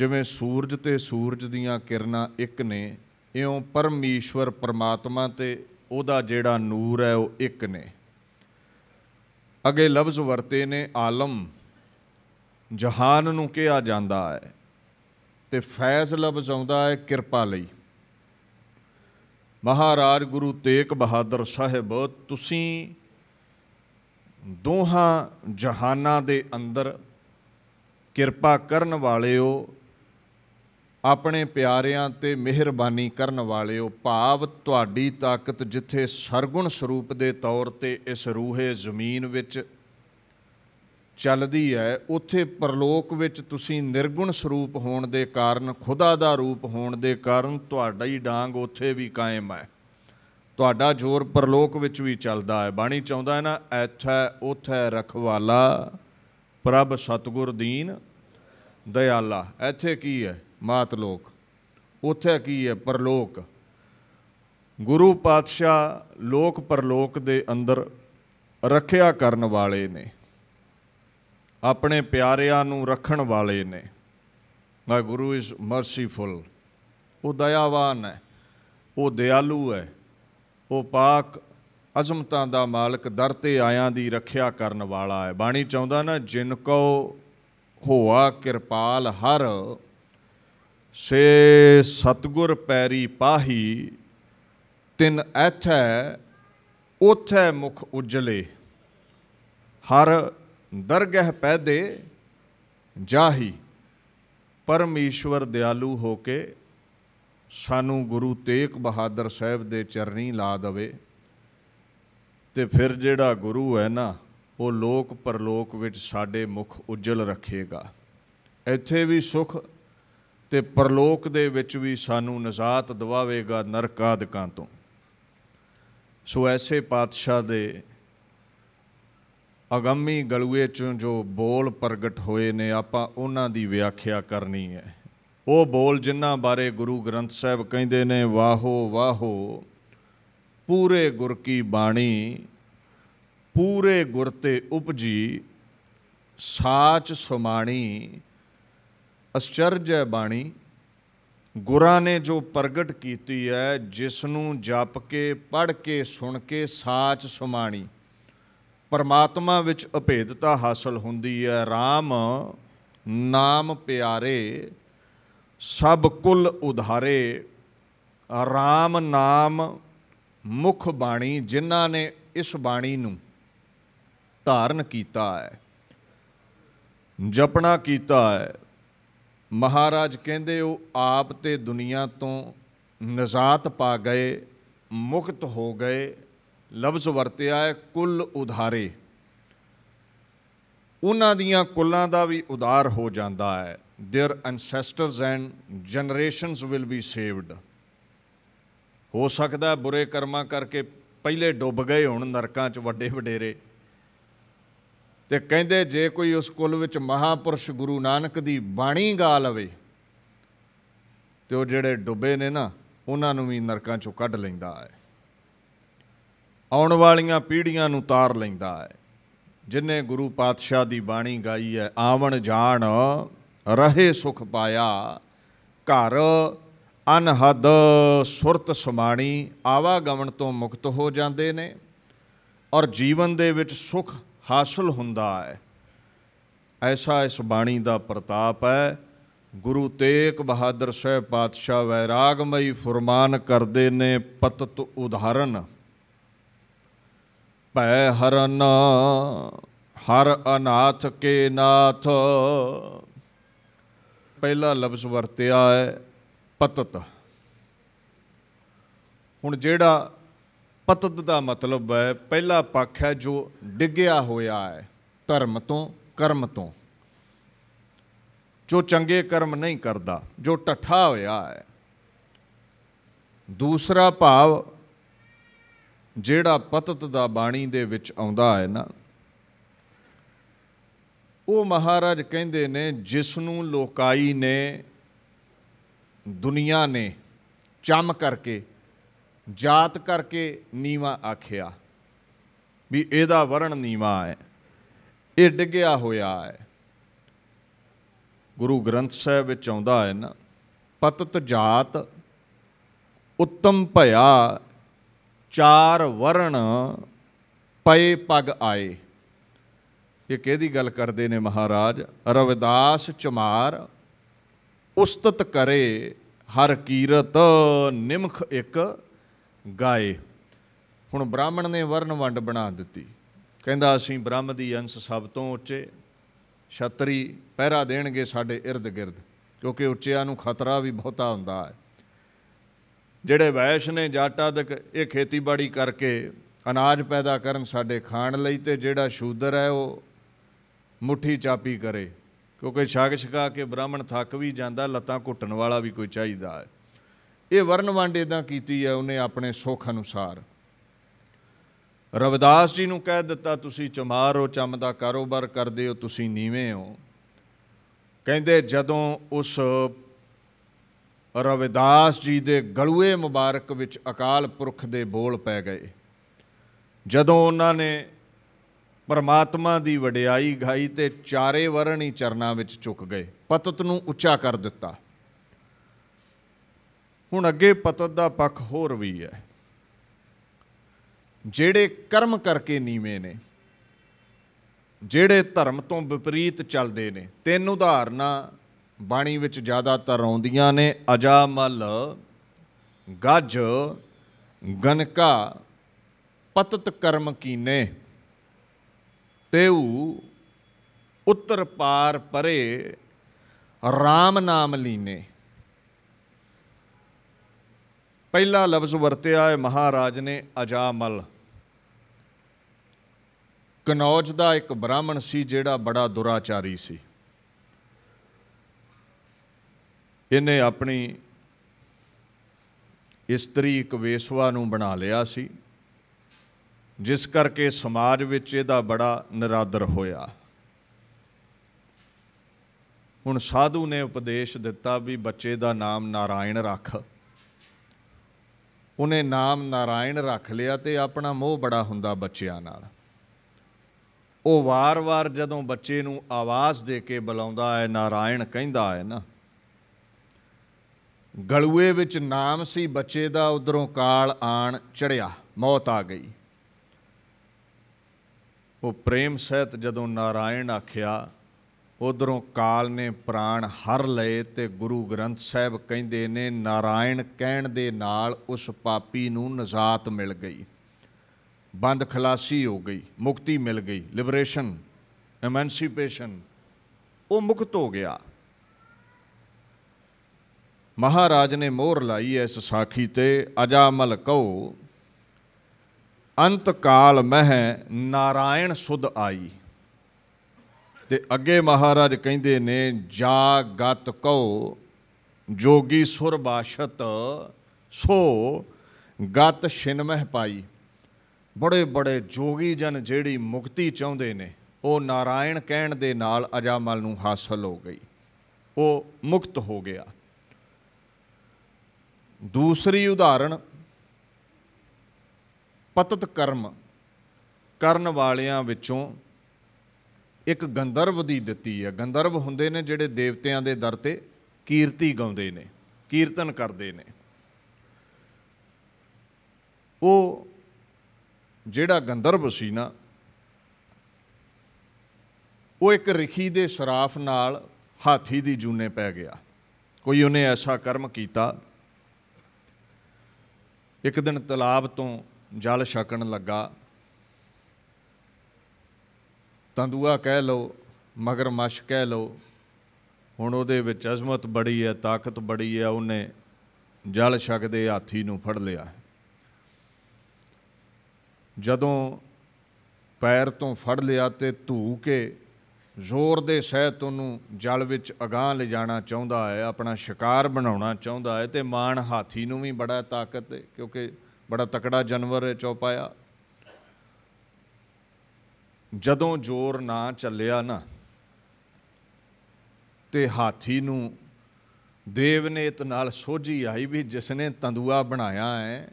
ਜਿਵੇਂ ਸੂਰਜ ਤੇ ਸੂਰਜ ਦੀਆਂ ਕਿਰਨਾਂ ਇੱਕ ਨੇ ਇਉਂ ਪਰਮੇਸ਼ਵਰ ਪਰਮਾਤਮਾ ਤੇ ਉਹਦਾ ਜਿਹੜਾ ਨੂਰ ਹੈ ਉਹ ਇੱਕ ਨੇ ਅਗੇ ਲਫ਼ਜ਼ ਵਰਤੇ ਨੇ ਆਲਮ ਜਹਾਨ ਨੂੰ ਕਿਹਾ ਜਾਂਦਾ ਹੈ ਤੇ ਫੈਜ਼ ਲਫ਼ਜ਼ ਆਉਂਦਾ ਹੈ ਕਿਰਪਾ ਲਈ ਮਹਾਰਾਜ ਗੁਰੂ ਤੇਗ ਬਹਾਦਰ ਸਾਹਿਬ ਤੁਸੀਂ ਦੋਹਾਂ ਜਹਾਨਾਂ ਦੇ ਅੰਦਰ ਕਿਰਪਾ ਕਰਨ ਵਾਲਿਓ ਆਪਣੇ ਪਿਆਰਿਆਂ ਤੇ ਮਿਹਰਬਾਨੀ ਕਰਨ ਵਾਲਿਓ ਭਾਵ ਤੁਹਾਡੀ ਤਾਕਤ ਜਿੱਥੇ ਸਰਗੁਣ ਸਰੂਪ ਦੇ ਤੌਰ ਤੇ ਇਸ ਰੂਹੇ ਜ਼ਮੀਨ ਵਿੱਚ ਚੱਲਦੀ ਹੈ ਉੱਥੇ ਪਰਲੋਕ ਵਿੱਚ ਤੁਸੀਂ ਨਿਰਗੁਣ ਸਰੂਪ ਹੋਣ ਦੇ ਕਾਰਨ ਖੁਦਾ ਦਾ ਰੂਪ ਹੋਣ ਦੇ ਕਾਰਨ ਤੁਹਾਡਾ ਹੀ ਡਾਂਗ ਉੱਥੇ ਵੀ ਕਾਇਮ ਹੈ ਤੁਹਾਡਾ ਜ਼ੋਰ ਪਰਲੋਕ ਵਿੱਚ ਵੀ ਚੱਲਦਾ ਹੈ ਬਾਣੀ ਚਾਹੁੰਦਾ ਹੈ ਨਾ ਐਥੈ ਉਥੈ ਰਖਵਾਲਾ ਪ੍ਰਭ ਸਤਗੁਰ ਦੀਨ ਦਇਆਲਾ ਇੱਥੇ ਕੀ ਹੈ ਮਾਤ ਲੋਕ ਉੱਥੇ ਕੀ ਹੈ ਪਰਲੋਕ ਗੁਰੂ ਪਾਤਸ਼ਾਹ ਲੋਕ ਪਰਲੋਕ ਦੇ ਅੰਦਰ ਰੱਖਿਆ ਕਰਨ ਵਾਲੇ ਨੇ ਆਪਣੇ ਪਿਆਰਿਆਂ ਨੂੰ ਰੱਖਣ ਵਾਲੇ ਨੇ ਮਾ ਗੁਰੂ ਇਜ਼ ਮਰਸੀਫੁਲ ਉਹ ਦਇਆਵਾਨ ਹੈ ਉਹ ਦਿਆਲੂ ਹੈ ਉਹ ਪਾਕ ਅਜ਼ਮਤਾਂ ਦਾ ਮਾਲਕ ਦਰ ਤੇ ਆਇਆਂ ਦੀ ਰੱਖਿਆ ਕਰਨ ਵਾਲਾ ਹੈ ਬਾਣੀ ਚਾਹੁੰਦਾ ਨਾ ਜਿਨ ਕੋ ਹੋਆ ਕਿਰਪਾਲ ਹਰ ਸੇ ਸਤਗੁਰ ਪੈਰੀ ਪਾਹੀ ਤਿਨ ਐਥੈ ਉਥੈ ਮੁਖ ਉਜਲੇ ਹਰ ਦਰਗਹਿ ਪੈਦੇ ਜਾਹੀ ਪਰਮੇਸ਼ਵਰ ਦਿਆਲੂ ਹੋ ਕੇ ਸਾਨੂੰ ਗੁਰੂ ਤੇਗ ਬਹਾਦਰ ਸਾਹਿਬ ਦੇ ਚਰਨੀ ਲਾ ਦਵੇ ਤੇ ਫਿਰ ਜਿਹੜਾ ਗੁਰੂ ਹੈ ਨਾ ਉਹ ਲੋਕ ਪਰਲੋਕ ਵਿੱਚ ਸਾਡੇ ਮੁਖ ਉਜਲ ਰੱਖੇਗਾ ਇੱਥੇ ਵੀ ਸੁਖ ਤੇ ਪਰਲੋਕ ਦੇ ਵਿੱਚ ਵੀ ਸਾਨੂੰ ਨਜ਼ਾਤ ਦਿਵਾਵੇਗਾ ਨਰਕਾਦਕਾਂ ਤੋਂ ਸੋ ਐਸੇ ਪਾਤਸ਼ਾਹ ਦੇ ਅਗੰਮੀ ਗਲੂਏ ਚੋਂ ਜੋ ਬੋਲ ਪ੍ਰਗਟ ਹੋਏ ਨੇ ਆਪਾਂ ਉਹਨਾਂ ਦੀ ਵਿਆਖਿਆ ਕਰਨੀ ਹੈ ਉਹ ਬੋਲ ਜਿਨ੍ਹਾਂ ਬਾਰੇ ਗੁਰੂ ਗ੍ਰੰਥ ਸਾਹਿਬ ਕਹਿੰਦੇ ਨੇ ਵਾਹੋ ਵਾਹੋ ਪੂਰੇ ਗੁਰ ਕੀ ਬਾਣੀ ਪੂਰੇ ਗੁਰ ਤੇ ਉਪਜੀ ਸਾਚ ਸਮਾਣੀ ਅਸ਼ਚਰਜ ਹੈ ਬਾਣੀ ਗੁਰਾਂ ਨੇ ਜੋ ਪ੍ਰਗਟ ਕੀਤੀ ਹੈ ਜਿਸ ਨੂੰ ਜਪ ਕੇ ਪੜ ਕੇ ਸੁਣ ਕੇ ਸਾਚ ਸੁਮਾਣੀ ਪਰਮਾਤਮਾ ਵਿੱਚ ਅਭੇਦਤਾ ਹਾਸਲ ਹੁੰਦੀ ਹੈ RAM ਨਾਮ ਪਿਆਰੇ ਸਭ ਕੁਲ ਉਧਾਰੇ RAM ਨਾਮ ਮੁਖ ਬਾਣੀ ਜਿਨ੍ਹਾਂ ਨੇ ਇਸ ਬਾਣੀ ਨੂੰ ਧਾਰਨ ਕੀਤਾ ਹੈ ਜਪਣਾ ਕੀਤਾ ਹੈ ਮਹਾਰਾਜ ਕਹਿੰਦੇ ਉਹ ਆਪ ਤੇ ਦੁਨੀਆ ਤੋਂ ਨਜ਼ਾਤ ਪਾ ਗਏ ਮੁਕਤ ਹੋ ਗਏ ਲਫ਼ਜ਼ ਵਰਤਿਆ ਹੈ ਕੁੱਲ ਉਧਾਰੇ ਉਹਨਾਂ ਦੀਆਂ ਕੁੱਲਾਂ ਦਾ ਵੀ ਉਧਾਰ ਹੋ ਜਾਂਦਾ ਹੈ their ancestors and generations will be saved ਹੋ ਸਕਦਾ ਬੁਰੇ ਕਰਮਾਂ ਕਰਕੇ ਪਹਿਲੇ ਡੁੱਬ ਗਏ ਹੋਣ ਨਰਕਾਂ 'ਚ ਵੱਡੇ ਵਡੇਰੇ ਤੇ ਕਹਿੰਦੇ ਜੇ ਕੋਈ ਉਸ ਕੁੱਲ ਵਿੱਚ ਮਹਾਪੁਰਸ਼ ਗੁਰੂ ਨਾਨਕ ਦੀ ਬਾਣੀ ਗਾ ਲਵੇ ਤੇ ਉਹ ਜਿਹੜੇ ਡੁੱਬੇ ਨੇ ਨਾ ਉਹਨਾਂ ਨੂੰ ਵੀ ਨਰਕਾਂ ਚੋਂ ਕੱਢ ਲੈਂਦਾ ਹੈ ਆਉਣ ਵਾਲੀਆਂ ਪੀੜ੍ਹੀਆਂ ਨੂੰ ਤਾਰ ਲੈਂਦਾ ਹੈ ਜਿਨੇ ਗੁਰੂ ਪਾਤਸ਼ਾਹ ਦੀ ਬਾਣੀ ਗਾਈ ਹੈ ਆਵਣ ਜਾਣ ਰਹੇ ਸੁਖ ਪਾਇਆ ਘਰ ਅਨਹਦ ਸੁਰਤ ਸਮਾਣੀ ਆਵਾਗਮਨ ਤੋਂ ਮੁਕਤ ਹੋ ਜਾਂਦੇ ਨੇ ਔਰ ਜੀਵਨ ਦੇ ਵਿੱਚ ਸੁਖ ਹਾਸਲ ਹੁੰਦਾ ਹੈ ਐਸਾ ਇਸ ਬਾਣੀ ਦਾ ਪ੍ਰਤਾਪ ਹੈ ਗੁਰੂ ਤੇਗ ਬਹਾਦਰ ਸਾਹਿਬ ਪਾਤਸ਼ਾਹ ਵੈਰਾਗਮਈ ਫਰਮਾਨ ਕਰਦੇ ਨੇ ਪਤਤ ਉਦਾਹਰਨ ਭੈ ਹਰਨ ਹਰ ਅਨਾਥ ਕੇ ਨਾਥ ਪਹਿਲਾ ਲਫ਼ਜ਼ ਵਰਤਿਆ ਹੈ ਪਤਤ ਹੁਣ ਜਿਹੜਾ ਪਤਤ ਦਾ ਮਤਲਬ ਹੈ ਪਹਿਲਾ ਪੱਖ ਹੈ ਜੋ ਡਿੱਗਿਆ ਹੋਇਆ ਹੈ ਧਰਮ ਤੋਂ ਕਰਮ ਤੋਂ ਜੋ ਚੰਗੇ ਕਰਮ ਨਹੀਂ ਕਰਦਾ ਜੋ ਟੱਠਾ ਹੋਇਆ ਹੈ ਦੂਸਰਾ ਭਾਵ ਜਿਹੜਾ ਪਤਤ ਦਾ ਬਾਣੀ ਦੇ ਵਿੱਚ ਆਉਂਦਾ ਹੈ ਨਾ ਉਹ ਮਹਾਰਾਜ ਕਹਿੰਦੇ ਨੇ ਜਿਸ ਨੂੰ ਲੋਕਾਈ ਨੇ ਦੁਨੀਆ ਨੇ ਚਮ ਕਰਕੇ ਜਾਤ ਕਰਕੇ ਨੀਵਾ ਆਖਿਆ ਵੀ ਇਹਦਾ ਵਰਣ ਨੀਵਾ ਹੈ ਇਹ ਡਿੱਗਿਆ ਹੋਇਆ ਹੈ ਗੁਰੂ ਗ੍ਰੰਥ ਸਾਹਿਬ ਵਿੱਚ ਆਉਂਦਾ ਹੈ ਨਾ ਪਤਤ ਜਾਤ ਉੱਤਮ ਭਇਆ ਚਾਰ ਵਰਣ ਪਏ ਪਗ ਆਏ ਇਹ ਕਿਹਦੀ ਗੱਲ ਕਰਦੇ ਨੇ ਮਹਾਰਾਜ ਰਵਿਦਾਸ ਚਮਾਰ ਉਸਤਤ ਕਰੇ ਹਰ ਕੀਰਤ ਨਿਮਖ ਇੱਕ ਗਾਏ ਹੁਣ ਬ੍ਰਾਹਮਣ ਨੇ ਵਰਨ ਵੰਡ ਬਣਾ ਦਿੱਤੀ ਕਹਿੰਦਾ ਅਸੀਂ ਬ੍ਰਹਮ ਦੀ ਅੰਸ਼ ਸਭ ਤੋਂ ਉੱਚੇ ਛਤਰੀ ਪਹਿਰਾ ਦੇਣਗੇ ਸਾਡੇ ird gird ਕਿਉਂਕਿ ਉੱਚਿਆਂ ਨੂੰ ਖਤਰਾ ਵੀ ਬਹੁਤਾ ਹੁੰਦਾ ਹੈ ਜਿਹੜੇ ਵੈਸ਼ ਨੇ ਜਾਟਾ ਇਹ ਖੇਤੀਬਾੜੀ ਕਰਕੇ ਅਨਾਜ ਪੈਦਾ ਕਰਨ ਸਾਡੇ ਖਾਣ ਲਈ ਤੇ ਜਿਹੜਾ ਸ਼ੂਦਰ ਹੈ ਉਹ ਮੁਠੀ ਚਾਪੀ ਕਰੇ ਕਿਉਂਕਿ ਛਾਗ ਛਕਾ ਕੇ ਬ੍ਰਾਹਮਣ ਥੱਕ ਵੀ ਜਾਂਦਾ ਲੱਤਾਂ ਘੁੱਟਣ ਵਾਲਾ ਵੀ ਕੋਈ ਚਾਹੀਦਾ ਹੈ ਇਹ ਵਰਨ ਵੰਡ ਇਦਾਂ ਕੀਤੀ ਹੈ ਉਹਨੇ ਆਪਣੇ ਸੁਖ ਅਨੁਸਾਰ ਰਵਿਦਾਸ ਜੀ ਨੂੰ ਕਹਿ ਦਿੱਤਾ ਤੁਸੀਂ ਚਮਾਰ ਹੋ ਚੰਮ ਦਾ ਕਾਰੋਬਾਰ ਕਰਦੇ ਹੋ ਤੁਸੀਂ ਨੀਵੇਂ ਹੋ ਕਹਿੰਦੇ ਜਦੋਂ ਉਸ ਰਵਿਦਾਸ ਜੀ ਦੇ ਗਲੂਏ ਮੁਬਾਰਕ ਵਿੱਚ ਅਕਾਲ ਪੁਰਖ ਦੇ ਬੋਲ ਪੈ ਗਏ ਜਦੋਂ ਉਹਨਾਂ ਨੇ ਪਰਮਾਤਮਾ ਦੀ ਵਡਿਆਈ ਗਾਈ ਤੇ ਚਾਰੇ ਵਰਣ ਹੀ ਚਰਨਾਂ ਵਿੱਚ ਝੁਕ ਗਏ ਪਤਤ ਨੂੰ ਉੱਚਾ ਕਰ ਦਿੱਤਾ ਹੁਣ ਅੱਗੇ ਪਤਤ ਦਾ ਪੱਖ ਹੋਰ ਵੀ ਹੈ ਜਿਹੜੇ ਕਰਮ ਕਰਕੇ ਨੀਵੇਂ ਨੇ ਜਿਹੜੇ ਧਰਮ ਤੋਂ ਵਿਪਰੀਤ ਚੱਲਦੇ ਨੇ ਤਿੰਨ ਉਦਾਹਰਨਾਂ ਬਾਣੀ ਵਿੱਚ ਜ਼ਿਆਦਾਤਰ ਆਉਂਦੀਆਂ ਨੇ ਅਜਾਮਲ ਗੱਜ ਗਨਕਾ ਪਤਤ ਕਰਮ ਕੀਨੇ ਤੇਉ ਉੱਤਰ ਪਾਰ ਪਰੇ ਰਾਮ ਨਾਮ ਲੀਨੇ ਪਹਿਲਾ ਲਫ਼ਜ਼ ਵਰਤਿਆ ਹੈ ਮਹਾਰਾਜ ਨੇ ਅਜਾਮਲ ਕਨੌਜ ਦਾ ਇੱਕ ਬ੍ਰਾਹਮਣ ਸੀ ਜਿਹੜਾ ਬੜਾ ਦੁਰਾਚਾਰੀ ਸੀ ਇਹਨੇ ਆਪਣੀ ਇਸਤਰੀ ਇੱਕ ਵੇਸਵਾ ਨੂੰ ਬਣਾ ਲਿਆ ਸੀ ਜਿਸ ਕਰਕੇ ਸਮਾਜ ਵਿੱਚ ਇਹਦਾ ਬੜਾ ਨਰਾਦਰ ਹੋਇਆ ਹੁਣ ਸਾਧੂ ਨੇ ਉਪਦੇਸ਼ ਦਿੱਤਾ ਵੀ ਬੱਚੇ ਦਾ ਨਾਮ ਨਾਰਾਇਣ ਰੱਖ ਉਹਨੇ ਨਾਮ ਨਾਰਾਇਣ ਰੱਖ ਲਿਆ ਤੇ ਆਪਣਾ ਮੋਹ ਬੜਾ ਹੁੰਦਾ ਬੱਚਿਆਂ ਨਾਲ ਉਹ ਵਾਰ-ਵਾਰ ਜਦੋਂ ਬੱਚੇ ਨੂੰ ਆਵਾਜ਼ ਦੇ ਕੇ ਬੁਲਾਉਂਦਾ ਹੈ ਨਾਰਾਇਣ ਕਹਿੰਦਾ ਹੈ ਨਾ ਗਲੂਏ ਵਿੱਚ ਨਾਮ ਸੀ ਬੱਚੇ ਦਾ ਉਧਰੋਂ ਕਾਲ ਆਣ ਚੜਿਆ ਮੌਤ ਆ ਗਈ ਉਹ ਪ੍ਰੇਮ ਸਹਿਤ ਜਦੋਂ ਨਾਰਾਇਣ ਆਖਿਆ ਉਧਰੋਂ ਕਾਲ ਨੇ ਪ੍ਰਾਣ ਹਰ ਲਏ ਤੇ ਗੁਰੂ ਗ੍ਰੰਥ ਸਾਹਿਬ ਕਹਿੰਦੇ ਨੇ ਨਾਰਾਇਣ ਕਹਿਣ ਦੇ ਨਾਲ ਉਸ ਪਾਪੀ ਨੂੰ ਨਜ਼ਾਤ ਮਿਲ ਗਈ ਬੰਦ ਖਲਾਸੀ ਹੋ ਗਈ ਮੁਕਤੀ ਮਿਲ ਗਈ ਲਿਬਰੇਸ਼ਨ ਐਮੈਂਸੀਪੇਸ਼ਨ ਉਹ ਮੁਕਤ ਹੋ ਗਿਆ ਮਹਾਰਾਜ ਨੇ ਮੋਹਰ ਲਾਈ ਇਸ ਸਾਖੀ ਤੇ ਅਜਾਮਲ ਕਉ ਅੰਤ ਕਾਲ ਮਹਿ ਨਾਰਾਇਣ ਸੁਧ ਆਈ ਤੇ ਅੱਗੇ ਮਹਾਰਾਜ ਕਹਿੰਦੇ ਨੇ ਜਾ ਗਤ ਕਉ ਜੋਗੀ ਸੁਰ ਬਾਸ਼ਤ ਸੋ ਗਤ ਛਿਨਮਹਿ ਪਾਈ ਬੜੇ ਬੜੇ ਜੋਗੀ ਜਨ ਜਿਹੜੀ ਮੁਕਤੀ ਚਾਹੁੰਦੇ ਨੇ ਉਹ ਨਾਰਾਇਣ ਕਹਿਣ ਦੇ ਨਾਲ ਅਜਾਮਲ ਨੂੰ ਹਾਸਲ ਹੋ ਗਈ ਉਹ ਮੁਕਤ ਹੋ ਗਿਆ ਦੂਸਰੀ ਉਦਾਹਰਣ ਪਤਤ ਕਰਮ ਕਰਨ ਵਾਲਿਆਂ ਵਿੱਚੋਂ ਇੱਕ ਗੰਧਰਵ ਦੀ ਦਿੱਤੀ ਹੈ ਗੰਧਰਵ ਹੁੰਦੇ ਨੇ ਜਿਹੜੇ ਦੇਵਤਿਆਂ ਦੇ ਦਰ ਤੇ ਕੀਰਤੀ ਗਾਉਂਦੇ ਨੇ ਕੀਰਤਨ ਕਰਦੇ ਨੇ ਉਹ ਜਿਹੜਾ ਗੰਧਰਵ ਸੀ ਨਾ ਉਹ ਇੱਕ ਰਖੀ ਦੇ ਸ਼ਰਾਫ ਨਾਲ ਹਾਥੀ ਦੀ ਜੂਨੇ ਪੈ ਗਿਆ ਕੋਈ ਉਹਨੇ ਐਸਾ ਕਰਮ ਕੀਤਾ ਇੱਕ ਦਿਨ ਤਲਾਬ ਤੋਂ ਜਲ ਛਕਣ ਲੱਗਾ ਤੰਦੂਆ ਕਹਿ ਲਓ ਮਗਰਮੱਛ ਕਹਿ ਲਓ ਹੁਣ ਉਹਦੇ ਵਿੱਚ ਅਜ਼ਮਤ ਬੜੀ ਹੈ ਤਾਕਤ ਬੜੀ ਹੈ ਉਹਨੇ ਜਲ ਦੇ ਹਾਥੀ ਨੂੰ ਫੜ ਲਿਆ ਜਦੋਂ ਪੈਰ ਤੋਂ ਫੜ ਲਿਆ ਤੇ ਧੂ ਕੇ ਜ਼ੋਰ ਦੇ ਸਹਿਤ ਉਹਨੂੰ ਜਲ ਵਿੱਚ ਅਗਾਹ ਲਿਜਾਣਾ ਚਾਹੁੰਦਾ ਹੈ ਆਪਣਾ ਸ਼ਿਕਾਰ ਬਣਾਉਣਾ ਚਾਹੁੰਦਾ ਹੈ ਤੇ ਮਾਨ ਹਾਥੀ ਨੂੰ ਵੀ ਬੜਾ ਤਾਕਤ ਹੈ ਕਿਉਂਕਿ ਬੜਾ ਤਕੜਾ ਜਾਨਵਰ ਹੈ ਚੌਪਾਇਆ ਜਦੋਂ ਜ਼ੋਰ ਨਾ ਚੱਲਿਆ ਨਾ ਤੇ ਹਾਥੀ ਨੂੰ ਦੇਵ ਇਤ ਨਾਲ ਸੋਝੀ ਆਈ ਵੀ ਜਿਸ ਨੇ ਤੰਦੂਆ ਬਣਾਇਆ ਹੈ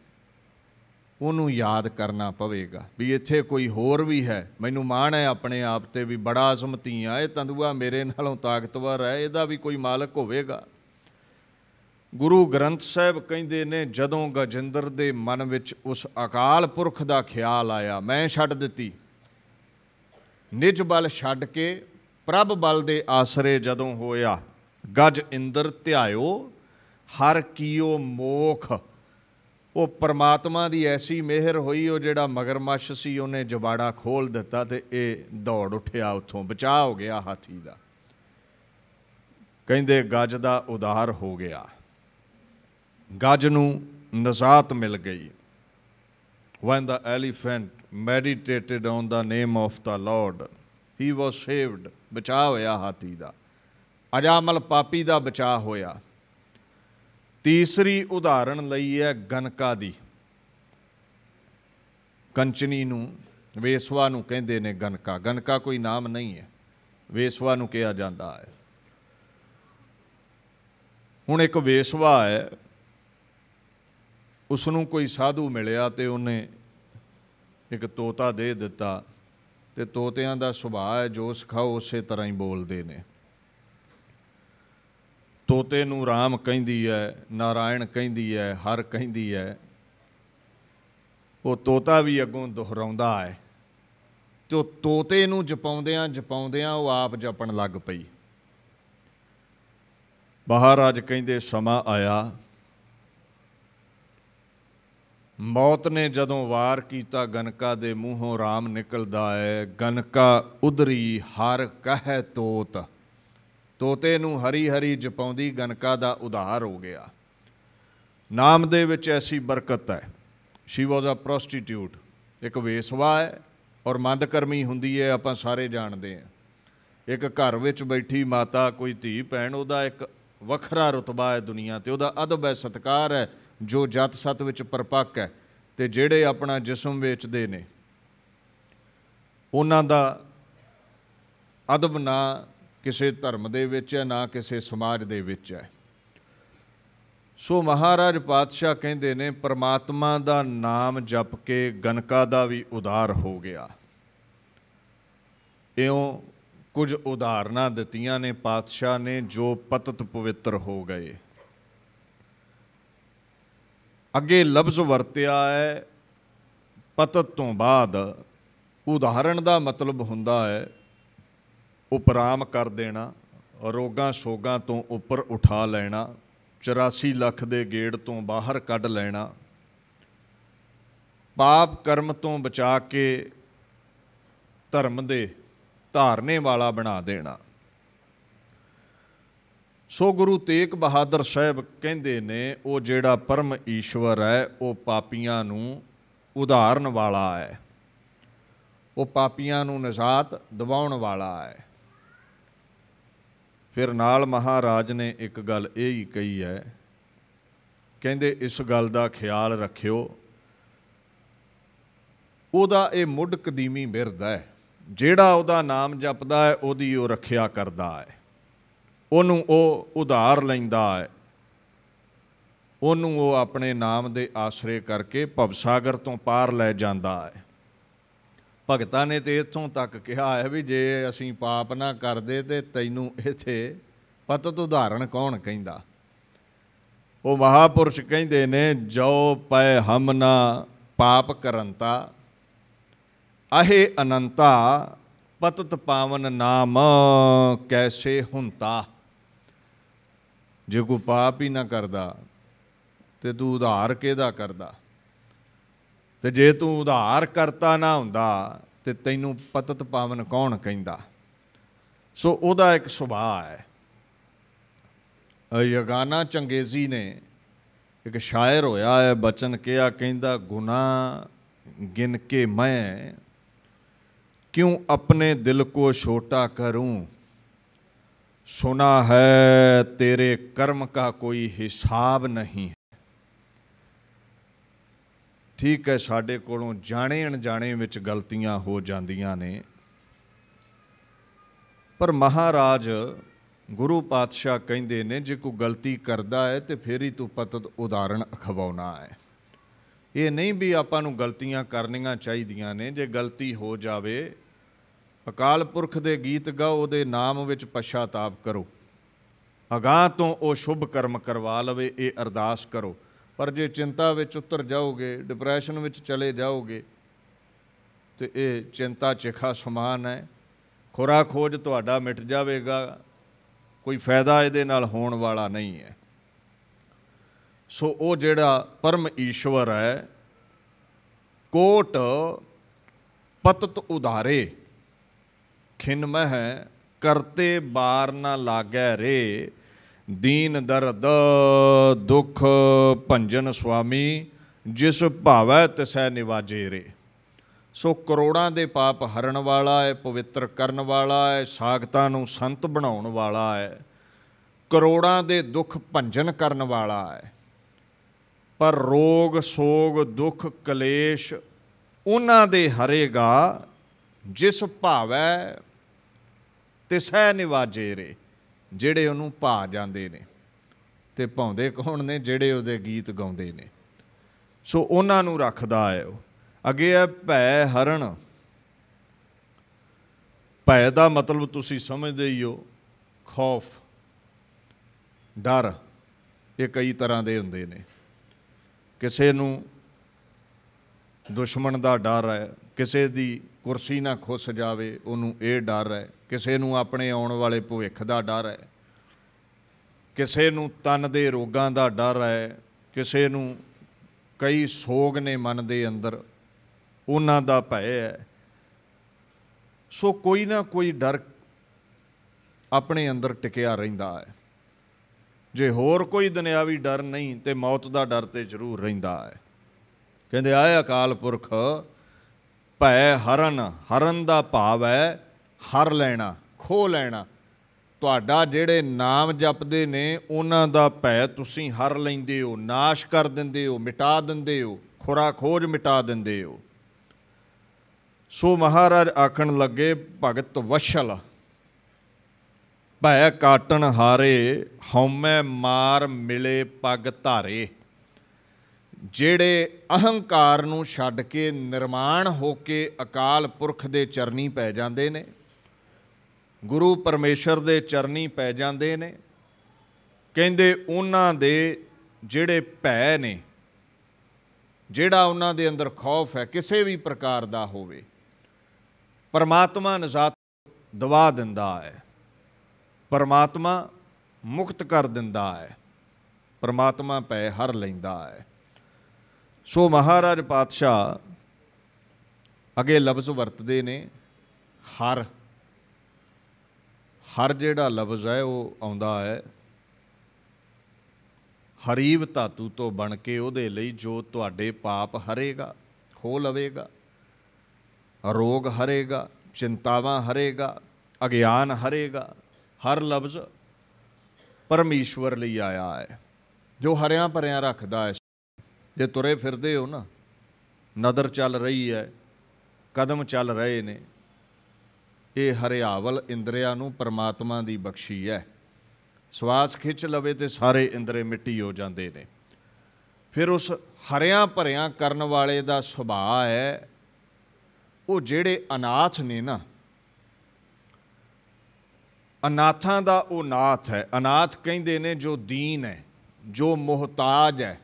ਉਹਨੂੰ ਯਾਦ ਕਰਨਾ ਪਵੇਗਾ ਵੀ ਇੱਥੇ ਕੋਈ ਹੋਰ ਵੀ ਹੈ ਮੈਨੂੰ ਮਾਣ ਹੈ ਆਪਣੇ ਆਪ ਤੇ ਵੀ ਬੜਾ ਅਜ਼ਮਤੀ ਆ ਇਹ ਤੰਦੂਆ ਮੇਰੇ ਨਾਲੋਂ ਤਾਕਤਵਰ ਹੈ ਇਹਦਾ ਵੀ ਕੋਈ ਮਾਲਕ ਹੋਵੇਗਾ ਗੁਰੂ ਗ੍ਰੰਥ ਸਾਹਿਬ ਕਹਿੰਦੇ ਨੇ ਜਦੋਂ ਗਜਿੰਦਰ ਦੇ ਮਨ ਵਿੱਚ ਉਸ ਅਕਾਲ ਪੁਰਖ ਦਾ ਖਿਆਲ ਆਇਆ ਮੈਂ ਛੱਡ ਦਿੱਤੀ ਨਿਜ ਬਲ ਛੱਡ ਕੇ ਪ੍ਰਭ ਬਲ ਦੇ ਆਸਰੇ ਜਦੋਂ ਹੋਇਆ ਗਜ ਇੰਦਰ ਧਿਆਇਓ ਹਰ ਕੀਓ ਮੋਖ ਉਹ ਪਰਮਾਤਮਾ ਦੀ ਐਸੀ ਮਿਹਰ ਹੋਈ ਉਹ ਜਿਹੜਾ ਮਗਰਮੱਛ ਸੀ ਉਹਨੇ ਜਵਾੜਾ ਖੋਲ ਦਿੱਤਾ ਤੇ ਇਹ ਦੌੜ ਉੱਠਿਆ ਉੱਥੋਂ ਬਚਾ ਹੋ ਗਿਆ ਹਾਥੀ ਦਾ ਕਹਿੰਦੇ ਗੱਜ ਦਾ ਉਧਾਰ ਹੋ ਗਿਆ ਗੱਜ ਨੂੰ ਨਜ਼ਾਤ ਮਿਲ ਗਈ when the elephant meditated on the name of the lord he was saved ਬਚਾ ਹੋਇਆ ਹਾਤੀ ਦਾ ਅਜਾਮਲ ਪਾਪੀ ਦਾ ਬਚਾ ਹੋਇਆ ਤੀਸਰੀ ਉਦਾਹਰਣ ਲਈ ਹੈ ਗਨਕਾ ਦੀ ਕੰਚਨੀ ਨੂੰ ਵੇਸਵਾ ਨੂੰ ਕਹਿੰਦੇ ਨੇ ਗਨਕਾ ਗਨਕਾ ਕੋਈ ਨਾਮ ਨਹੀਂ ਹੈ ਵੇਸਵਾ ਨੂੰ ਕਿਹਾ ਜਾਂਦਾ ਹੈ ਹੁਣ ਇੱਕ ਵੇਸਵਾ ਹੈ ਉਸ ਨੂੰ ਕੋਈ ਸਾਧੂ ਮਿਲਿਆ ਤੇ ਉਹਨੇ ਇੱਕ ਤੋਤਾ ਦੇ ਦਿੱਤਾ ਤੇ ਤੋਤਿਆਂ ਦਾ ਸੁਭਾਅ ਹੈ ਜੋ ਸਿਖਾਓ ਉਸੇ ਤਰ੍ਹਾਂ ਹੀ ਬੋਲਦੇ ਨੇ ਤੋਤੇ ਨੂੰ ਰਾਮ ਕਹਿੰਦੀ ਹੈ ਨਾਰਾਇਣ ਕਹਿੰਦੀ ਹੈ ਹਰ ਕਹਿੰਦੀ ਹੈ ਉਹ ਤੋਤਾ ਵੀ ਅੱਗੋਂ ਦੁਹਰਾਉਂਦਾ ਹੈ ਤੇ ਉਹ ਤੋਤੇ ਨੂੰ ਜਪਾਉਂਦਿਆਂ ਜਪਾਉਂਦਿਆਂ ਉਹ ਆਪ ਜਪਣ ਲੱਗ ਪਈ ਮਹਾਰਾਜ ਕਹਿੰਦੇ ਸਮਾਂ ਆਇਆ ਮੌਤ ਨੇ ਜਦੋਂ ਵਾਰ ਕੀਤਾ ਗਨਕਾ ਦੇ ਮੂੰਹੋਂ RAM ਨਿਕਲਦਾ ਹੈ ਗਨਕਾ ਉਧਰੀ ਹਰ ਕਹੈ ਤੋਤ ਤੋਤੇ ਨੂੰ ਹਰੀ ਹਰੀ ਜਪਾਉਂਦੀ ਗਨਕਾ ਦਾ ਉਧਾਰ ਹੋ ਗਿਆ ਨਾਮ ਦੇ ਵਿੱਚ ਐਸੀ ਬਰਕਤ ਹੈ ਸ਼ੀ ਵਾਸ ਅ ਪ੍ਰੋਸਟੀਟਿਊਟ ਇੱਕ ਵੇਸਵਾ ਹੈ ਔਰ ਮੰਦਕਰਮੀ ਹੁੰਦੀ ਹੈ ਆਪਾਂ ਸਾਰੇ ਜਾਣਦੇ ਹਾਂ ਇੱਕ ਘਰ ਵਿੱਚ ਬੈਠੀ ਮਾਤਾ ਕੋਈ ਧੀ ਭੈਣ ਉਹਦਾ ਇੱਕ ਵੱਖਰਾ ਰਤਬਾ ਹੈ ਦੁਨੀਆ ਤੇ ਉਹਦਾ ਅਦਬ ਹੈ ਸਤਕਾਰ ਹੈ ਜੋ ਜਤ ਸਤ ਵਿੱਚ ਪਰਪੱਕ ਹੈ ਤੇ ਜਿਹੜੇ ਆਪਣਾ ਜਿਸਮ ਵੇਚਦੇ ਨੇ ਉਹਨਾਂ ਦਾ ਅਦਬ ਨਾ ਕਿਸੇ ਧਰਮ ਦੇ ਵਿੱਚ ਹੈ ਨਾ ਕਿਸੇ ਸਮਾਜ ਦੇ ਵਿੱਚ ਹੈ ਸੋ ਮਹਾਰਾਜ ਪਾਤਸ਼ਾਹ ਕਹਿੰਦੇ ਨੇ ਪਰਮਾਤਮਾ ਦਾ ਨਾਮ ਜਪ ਕੇ ਗਨਕਾ ਦਾ ਵੀ ਉਦਾਰ ਹੋ ਗਿਆ ਇਉਂ ਕੁਝ ਉਦਾਹਰਨਾਂ ਦਿੱਤੀਆਂ ਨੇ ਪਾਤਸ਼ਾਹ ਨੇ ਜੋ ਪਤਤ ਪਵਿੱਤਰ ਹੋ ਗਏ ਅੱਗੇ ਲਫ਼ਜ਼ ਵਰਤਿਆ ਹੈ ਪਤਤ ਤੋਂ ਬਾਅਦ ਉਦਾਹਰਣ ਦਾ ਮਤਲਬ ਹੁੰਦਾ ਹੈ ਉਪਰਾਮ ਕਰ ਦੇਣਾ ਰੋਗਾਂ ਸ਼ੋਗਾਂ ਤੋਂ ਉੱਪਰ ਉਠਾ ਲੈਣਾ 84 ਲੱਖ ਦੇ ਗੇੜ ਤੋਂ ਬਾਹਰ ਕੱਢ ਲੈਣਾ ਪਾਪ ਕਰਮ ਤੋਂ ਬਚਾ ਕੇ ਧਰਮ ਦੇ ਧਾਰਨੇ ਵਾਲਾ ਬਣਾ ਦੇਣਾ ਸੋ ਗੁਰੂ ਤੇਗ ਬਹਾਦਰ ਸਾਹਿਬ ਕਹਿੰਦੇ ਨੇ ਉਹ ਜਿਹੜਾ ਪਰਮ ਈਸ਼ਵਰ ਹੈ ਉਹ ਪਾਪੀਆਂ ਨੂੰ ਉਧਾਰਨ ਵਾਲਾ ਹੈ ਉਹ ਪਾਪੀਆਂ ਨੂੰ ਨਜ਼ਾਤ ਦਿਵਾਉਣ ਵਾਲਾ ਹੈ ਫਿਰ ਨਾਲ ਮਹਾਰਾਜ ਨੇ ਇੱਕ ਗੱਲ ਇਹ ਹੀ ਕਹੀ ਹੈ ਕਹਿੰਦੇ ਇਸ ਗੱਲ ਦਾ ਖਿਆਲ ਰੱਖਿਓ ਉਹਦਾ ਇਹ ਮੁੱਢ ਕਦੀਮੀ ਬਿਰਦ ਹੈ ਜਿਹੜਾ ਉਹਦਾ ਨਾਮ ਜਪਦਾ ਹੈ ਉਹਦੀ ਉਹ ਰੱਖਿਆ ਕਰਦਾ ਹੈ ਉਹਨੂੰ ਉਹ ਉਧਾਰ ਲੈਂਦਾ ਹੈ ਉਹਨੂੰ ਉਹ ਆਪਣੇ ਨਾਮ ਦੇ ਆਸਰੇ ਕਰਕੇ ਭਵਸਾਗਰ ਤੋਂ ਪਾਰ ਲੈ ਜਾਂਦਾ ਹੈ ਭਗਤਾਂ ਨੇ ਤੇ ਇਥੋਂ ਤੱਕ ਕਿਹਾ ਹੈ ਵੀ ਜੇ ਅਸੀਂ ਪਾਪ ਨਾ ਕਰਦੇ ਤੇ ਤੈਨੂੰ ਇੱਥੇ ਪਤਤ ਉਦਾਹਰਣ ਕੌਣ ਕਹਿੰਦਾ ਉਹ ਮਹਾਪੁਰਸ਼ ਕਹਿੰਦੇ ਨੇ ਜੋ ਪੈ ਹਮਨਾ ਪਾਪ ਕਰੰਤਾ ਅਹੇ ਅਨੰਤਾ ਪਤਤ ਪਾਵਨ ਨਾਮ ਕੈਸੇ ਹੁੰਤਾ ਜੇ ਕੋ ਪਾਪ ਹੀ ਨਾ ਕਰਦਾ ਤੇ ਤੂੰ ਉਧਾਰ ਕਿਹਦਾ ਕਰਦਾ ਤੇ ਜੇ ਤੂੰ ਉਧਾਰ ਕਰਤਾ ਨਾ ਹੁੰਦਾ ਤੇ ਤੈਨੂੰ ਪਤਤ ਪਾਵਨ ਕੌਣ ਕਹਿੰਦਾ ਸੋ ਉਹਦਾ ਇੱਕ ਸੁਭਾਅ ਹੈ ਯਗਾਨਾ ਚੰਗੇਜ਼ੀ ਨੇ ਇੱਕ ਸ਼ਾਇਰ ਹੋਇਆ ਹੈ ਬਚਨ ਕਿਹਾ ਕਹਿੰਦਾ ਗੁਨਾਹ ਗਿਨ ਕੇ ਮੈਂ ਕਿਉਂ ਆਪਣੇ ਦਿਲ ਕੋ ਛੋਟਾ ਕਰੂੰ सुना ਹੈ ਤੇਰੇ ਕਰਮ ਦਾ ਕੋਈ ਹਿਸਾਬ ਨਹੀਂ ਹੈ ਠੀਕ ਹੈ ਸਾਡੇ ਕੋਲੋਂ ਜਾਣੇ ਅਣਜਾਣੇ ਵਿੱਚ ਗਲਤੀਆਂ ਹੋ ਜਾਂਦੀਆਂ ਨੇ ਪਰ ਮਹਾਰਾਜ ਗੁਰੂ ਪਾਤਸ਼ਾਹ ਕਹਿੰਦੇ ਨੇ ਜੇ ਕੋਈ ਗਲਤੀ ਕਰਦਾ ਹੈ ਤੇ ਫੇਰ ਹੀ ਤੂੰ ਪਤਤ ਉਦਾਹਰਣ ਅਖਵਾਉਣਾ ਹੈ ਇਹ ਨਹੀਂ ਵੀ ਆਪਾਂ ਨੂੰ ਗਲਤੀਆਂ ਕਰਨੀਆਂ ਚਾਹੀਦੀਆਂ ਨੇ ਜੇ ਗਲਤੀ ਹੋ ਜਾਵੇ ਅਕਾਲ ਪੁਰਖ ਦੇ ਗੀਤ ਗਾਓ ਉਹਦੇ ਨਾਮ ਵਿੱਚ ਪਛਤਾਪ ਕਰੋ ਅਗਾਹ ਤੋਂ ਉਹ ਸ਼ੁਭ ਕਰਮ ਕਰਵਾ ਲਵੇ ਇਹ ਅਰਦਾਸ ਕਰੋ ਪਰ ਜੇ ਚਿੰਤਾ ਵਿੱਚ ਉਤਰ ਜਾਓਗੇ ਡਿਪਰੈਸ਼ਨ ਵਿੱਚ ਚਲੇ ਜਾਓਗੇ ਤੇ ਇਹ ਚਿੰਤਾ ਚਿਖਾ ਸਮਾਨ ਹੈ ਖੁਰਾ ਖੋਜ ਤੁਹਾਡਾ ਮਿਟ ਜਾਵੇਗਾ ਕੋਈ ਫਾਇਦਾ ਇਹਦੇ ਨਾਲ ਹੋਣ ਵਾਲਾ ਨਹੀਂ ਹੈ ਸੋ ਉਹ ਜਿਹੜਾ ਪਰਮ ਈਸ਼ਵਰ ਹੈ ਕੋਟ ਪਤਤ ਉਧਾਰੇ ਖਿਨ ਹੈ ਕਰਤੇ ਬਾਰ ਨਾ ਲਾਗੈ ਰੇ ਦੀਨ ਦਰਦ ਦੁਖ ਭੰਜਨ ਸੁਆਮੀ ਜਿਸ ਭਾਵੈ ਤਸੈ ਨਿਵਾਜੇ ਰੇ ਸੋ ਕਰੋੜਾਂ ਦੇ ਪਾਪ ਹਰਨ ਵਾਲਾ ਹੈ ਪਵਿੱਤਰ ਕਰਨ ਵਾਲਾ ਹੈ ਸਾਖਤਾ ਨੂੰ ਸੰਤ ਬਣਾਉਣ ਵਾਲਾ ਹੈ ਕਰੋੜਾਂ ਦੇ ਦੁੱਖ ਭੰਜਨ ਕਰਨ ਵਾਲਾ ਹੈ ਪਰ ਰੋਗ ਸੋਗ ਦੁੱਖ ਕਲੇਸ਼ ਉਹਨਾਂ ਦੇ ਹਰੇਗਾ ਜਿਸ ਭਾਵੈ ਤੇ ਸਹਿ ਨਿਵਾਜੇ ਰੇ ਜਿਹੜੇ ਉਹਨੂੰ ਭਾ ਜਾਂਦੇ ਨੇ ਤੇ ਭਾਉਂਦੇ ਕੌਣ ਨੇ ਜਿਹੜੇ ਉਹਦੇ ਗੀਤ ਗਾਉਂਦੇ ਨੇ ਸੋ ਉਹਨਾਂ ਨੂੰ ਰੱਖਦਾ ਹੈ ਉਹ ਅੱਗੇ ਹੈ ਭੈ ਹਰਣ ਭੈ ਦਾ ਮਤਲਬ ਤੁਸੀਂ ਸਮਝਦੇ ਹੀ ਹੋ ਖੌਫ ਡਰ ਇਹ ਕਈ ਤਰ੍ਹਾਂ ਦੇ ਹੁੰਦੇ ਨੇ ਕਿਸੇ ਨੂੰ ਦੁਸ਼ਮਣ ਦਾ ਡਰ ਹੈ ਕਿਸੇ ਦੀ ਕੁਰਸੀ ਨਾ ਖੁੱਸ ਜਾਵੇ ਉਹਨੂੰ ਇਹ ਡਰ ਹੈ ਕਿਸੇ ਨੂੰ ਆਪਣੇ ਆਉਣ ਵਾਲੇ ਭਵਿੱਖ ਦਾ ਡਰ ਹੈ ਕਿਸੇ ਨੂੰ ਤਨ ਦੇ ਰੋਗਾਂ ਦਾ ਡਰ ਹੈ ਕਿਸੇ ਨੂੰ ਕਈ ਸੋਗ ਨੇ ਮਨ ਦੇ ਅੰਦਰ ਉਹਨਾਂ ਦਾ ਭੈ ਹੈ ਸੋ ਕੋਈ ਨਾ ਕੋਈ ਡਰ ਆਪਣੇ ਅੰਦਰ ਟਿਕਿਆ ਰਹਿੰਦਾ ਹੈ ਜੇ ਹੋਰ ਕੋਈ ਦੁਨਿਆਵੀ ਡਰ ਨਹੀਂ ਤੇ ਮੌਤ ਦਾ ਡਰ ਤੇ ਜ਼ਰੂਰ ਰਹਿੰਦਾ ਹੈ ਕਹਿੰਦੇ ਆਏ ਅਕਾਲ ਪੁਰਖ ਭੈ ਹਰਨ ਹਰਨ ਦਾ ਭਾਵ ਹੈ ਹਰ ਲੈਣਾ ਖੋ ਲੈਣਾ ਤੁਹਾਡਾ ਜਿਹੜੇ ਨਾਮ ਜਪਦੇ ਨੇ ਉਹਨਾਂ ਦਾ ਭੈ ਤੁਸੀਂ ਹਰ ਲੈਂਦੇ ਹੋ ਨਾਸ਼ ਕਰ ਦਿੰਦੇ ਹੋ ਮਿਟਾ ਦਿੰਦੇ ਹੋ ਖੁਰਾ ਖੋਜ ਮਿਟਾ ਦਿੰਦੇ ਹੋ ਸੋ ਮਹਾਰਾਜ ਆਖਣ ਲੱਗੇ ਭਗਤ ਵਸ਼ਲ ਭੈ ਕਾਟਣ ਹਾਰੇ ਹਉਮੈ ਮਾਰ ਮਿਲੇ ਪਗ ਧਾਰੇ ਜਿਹੜੇ ਅਹੰਕਾਰ ਨੂੰ ਛੱਡ ਕੇ ਨਿਰਮਾਣ ਹੋ ਕੇ ਅਕਾਲ ਪੁਰਖ ਦੇ ਚਰਨੀ ਪੈ ਜਾਂਦੇ ਨੇ ਗੁਰੂ ਪਰਮੇਸ਼ਰ ਦੇ ਚਰਨੀ ਪੈ ਜਾਂਦੇ ਨੇ ਕਹਿੰਦੇ ਉਹਨਾਂ ਦੇ ਜਿਹੜੇ ਭੈ ਨੇ ਜਿਹੜਾ ਉਹਨਾਂ ਦੇ ਅੰਦਰ ਖੌਫ ਹੈ ਕਿਸੇ ਵੀ ਪ੍ਰਕਾਰ ਦਾ ਹੋਵੇ ਪਰਮਾਤਮਾ ਨਜ਼ਾਤ ਦਵਾ ਦਿੰਦਾ ਹੈ ਪਰਮਾਤਮਾ ਮੁਕਤ ਕਰ ਦਿੰਦਾ ਹੈ ਪਰਮਾਤਮਾ ਪੈ ਹਰ ਲੈਂਦਾ ਹੈ ਸੋ ਮਹਾਰਾਜ ਪਾਤਸ਼ਾਹ ਅਗੇ ਲਫ਼ਜ਼ ਵਰਤਦੇ ਨੇ ਹਰ ਹਰ ਜਿਹੜਾ ਲਫ਼ਜ਼ ਹੈ ਉਹ ਆਉਂਦਾ ਹੈ ਹਰੀਵ ਧਾਤੂ ਤੋਂ ਬਣ ਕੇ ਉਹਦੇ ਲਈ ਜੋ ਤੁਹਾਡੇ ਪਾਪ ਹਰੇਗਾ ਖੋ ਲਵੇਗਾ ਰੋਗ ਹਰੇਗਾ ਚਿੰਤਾਵਾਂ ਹਰੇਗਾ ਅਗਿਆਨ ਹਰੇਗਾ ਹਰ ਲਫ਼ਜ਼ ਪਰਮੇਸ਼ਵਰ ਲਈ ਆਇਆ ਹੈ ਜੋ ਹਰਿਆਂ ਭਰਿਆਂ ਰੱਖਦਾ ਹੈ ਜੇ ਤੁਰੇ ਫਿਰਦੇ ਹੋ ਨਾ ਨਦਰ ਚੱਲ ਰਹੀ ਹੈ ਕਦਮ ਚੱਲ ਰਹੇ ਨੇ ਇਹ ਹਰਿਆਵਲ ਇੰਦਰੀਆਂ ਨੂੰ ਪਰਮਾਤਮਾ ਦੀ ਬਖਸ਼ੀ ਹੈ ਸਵਾਸ ਖਿੱਚ ਲਵੇ ਤੇ ਸਾਰੇ ਇੰਦਰੇ ਮਿੱਟੀ ਹੋ ਜਾਂਦੇ ਨੇ ਫਿਰ ਉਸ ਹਰਿਆਂ ਭਰਿਆਂ ਕਰਨ ਵਾਲੇ ਦਾ ਸੁਭਾਅ ਹੈ ਉਹ ਜਿਹੜੇ ਅਨਾਥ ਨੇ ਨਾ ਅਨਾਥਾਂ ਦਾ ਉਹ ਨਾਥ ਹੈ ਅਨਾਥ ਕਹਿੰਦੇ ਨੇ ਜੋ ਦੀਨ ਹੈ ਜੋ ਮੁਹਤਾਜ ਹੈ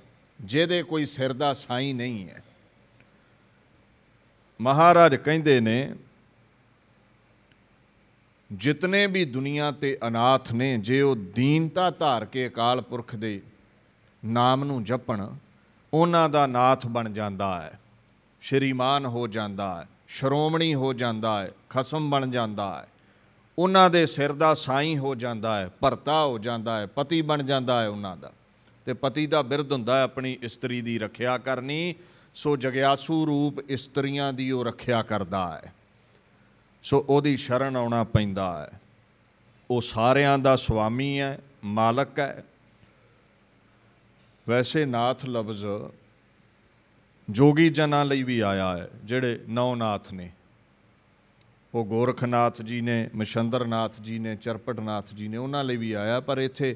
ਜਿਹਦੇ ਕੋਈ ਸਿਰ ਦਾ ਸਾਈ ਨਹੀਂ ਹੈ ਮਹਾਰਾਜ ਕਹਿੰਦੇ ਨੇ ਜਿਤਨੇ ਵੀ ਦੁਨੀਆ ਤੇ ਅਨਾਥ ਨੇ ਜੇ ਉਹ ਦੀਨਤਾ ਧਾਰ ਕੇ ਅਕਾਲ ਪੁਰਖ ਦੇ ਨਾਮ ਨੂੰ ਜਪਣ ਉਹਨਾਂ ਦਾ ਨਾਥ ਬਣ ਜਾਂਦਾ ਹੈ ਸ਼੍ਰੀਮਾਨ ਹੋ ਜਾਂਦਾ ਹੈ ਸ਼ਰੋਮਣੀ ਹੋ ਜਾਂਦਾ ਹੈ ਖਸਮ ਬਣ ਜਾਂਦਾ ਹੈ ਉਹਨਾਂ ਦੇ ਸਿਰ ਦਾ ਸਾਈਂ ਹੋ ਜਾਂਦਾ ਹੈ ਭਰਤਾ ਹੋ ਜਾਂਦਾ ਹੈ ਪਤੀ ਬਣ ਜਾਂਦਾ ਹੈ ਉਹਨਾਂ ਦਾ ਤੇ ਪਤੀ ਦਾ ਬਿਰਧ ਹੁੰਦਾ ਆਪਣੀ ਇਸਤਰੀ ਦੀ ਰੱਖਿਆ ਕਰਨੀ ਸੋ ਜਗਿਆਸੂ ਰੂਪ ਇਸਤਰੀਆਂ ਦੀ ਉਹ ਰੱਖਿਆ ਕਰਦਾ ਹੈ ਸੋ ਉਹਦੀ ਸ਼ਰਨ ਆਉਣਾ ਪੈਂਦਾ ਹੈ ਉਹ ਸਾਰਿਆਂ ਦਾ ਸੁਆਮੀ ਹੈ ਮਾਲਕ ਹੈ ਵੈਸੇ ਨਾਥ ਲਫ਼ਜ਼ ਜੋਗੀ ਜਨਾਂ ਲਈ ਵੀ ਆਇਆ ਹੈ ਜਿਹੜੇ ਨੌ ਨਾਥ ਨੇ ਉਹ ਗੋਰਖਨਾਥ ਜੀ ਨੇ ਮਸ਼ੰਦਰਨਾਥ ਜੀ ਨੇ ਚਰਪਟਨਾਥ ਜੀ ਨੇ ਉਹਨਾਂ ਲਈ ਵੀ ਆਇਆ ਪਰ ਇੱਥੇ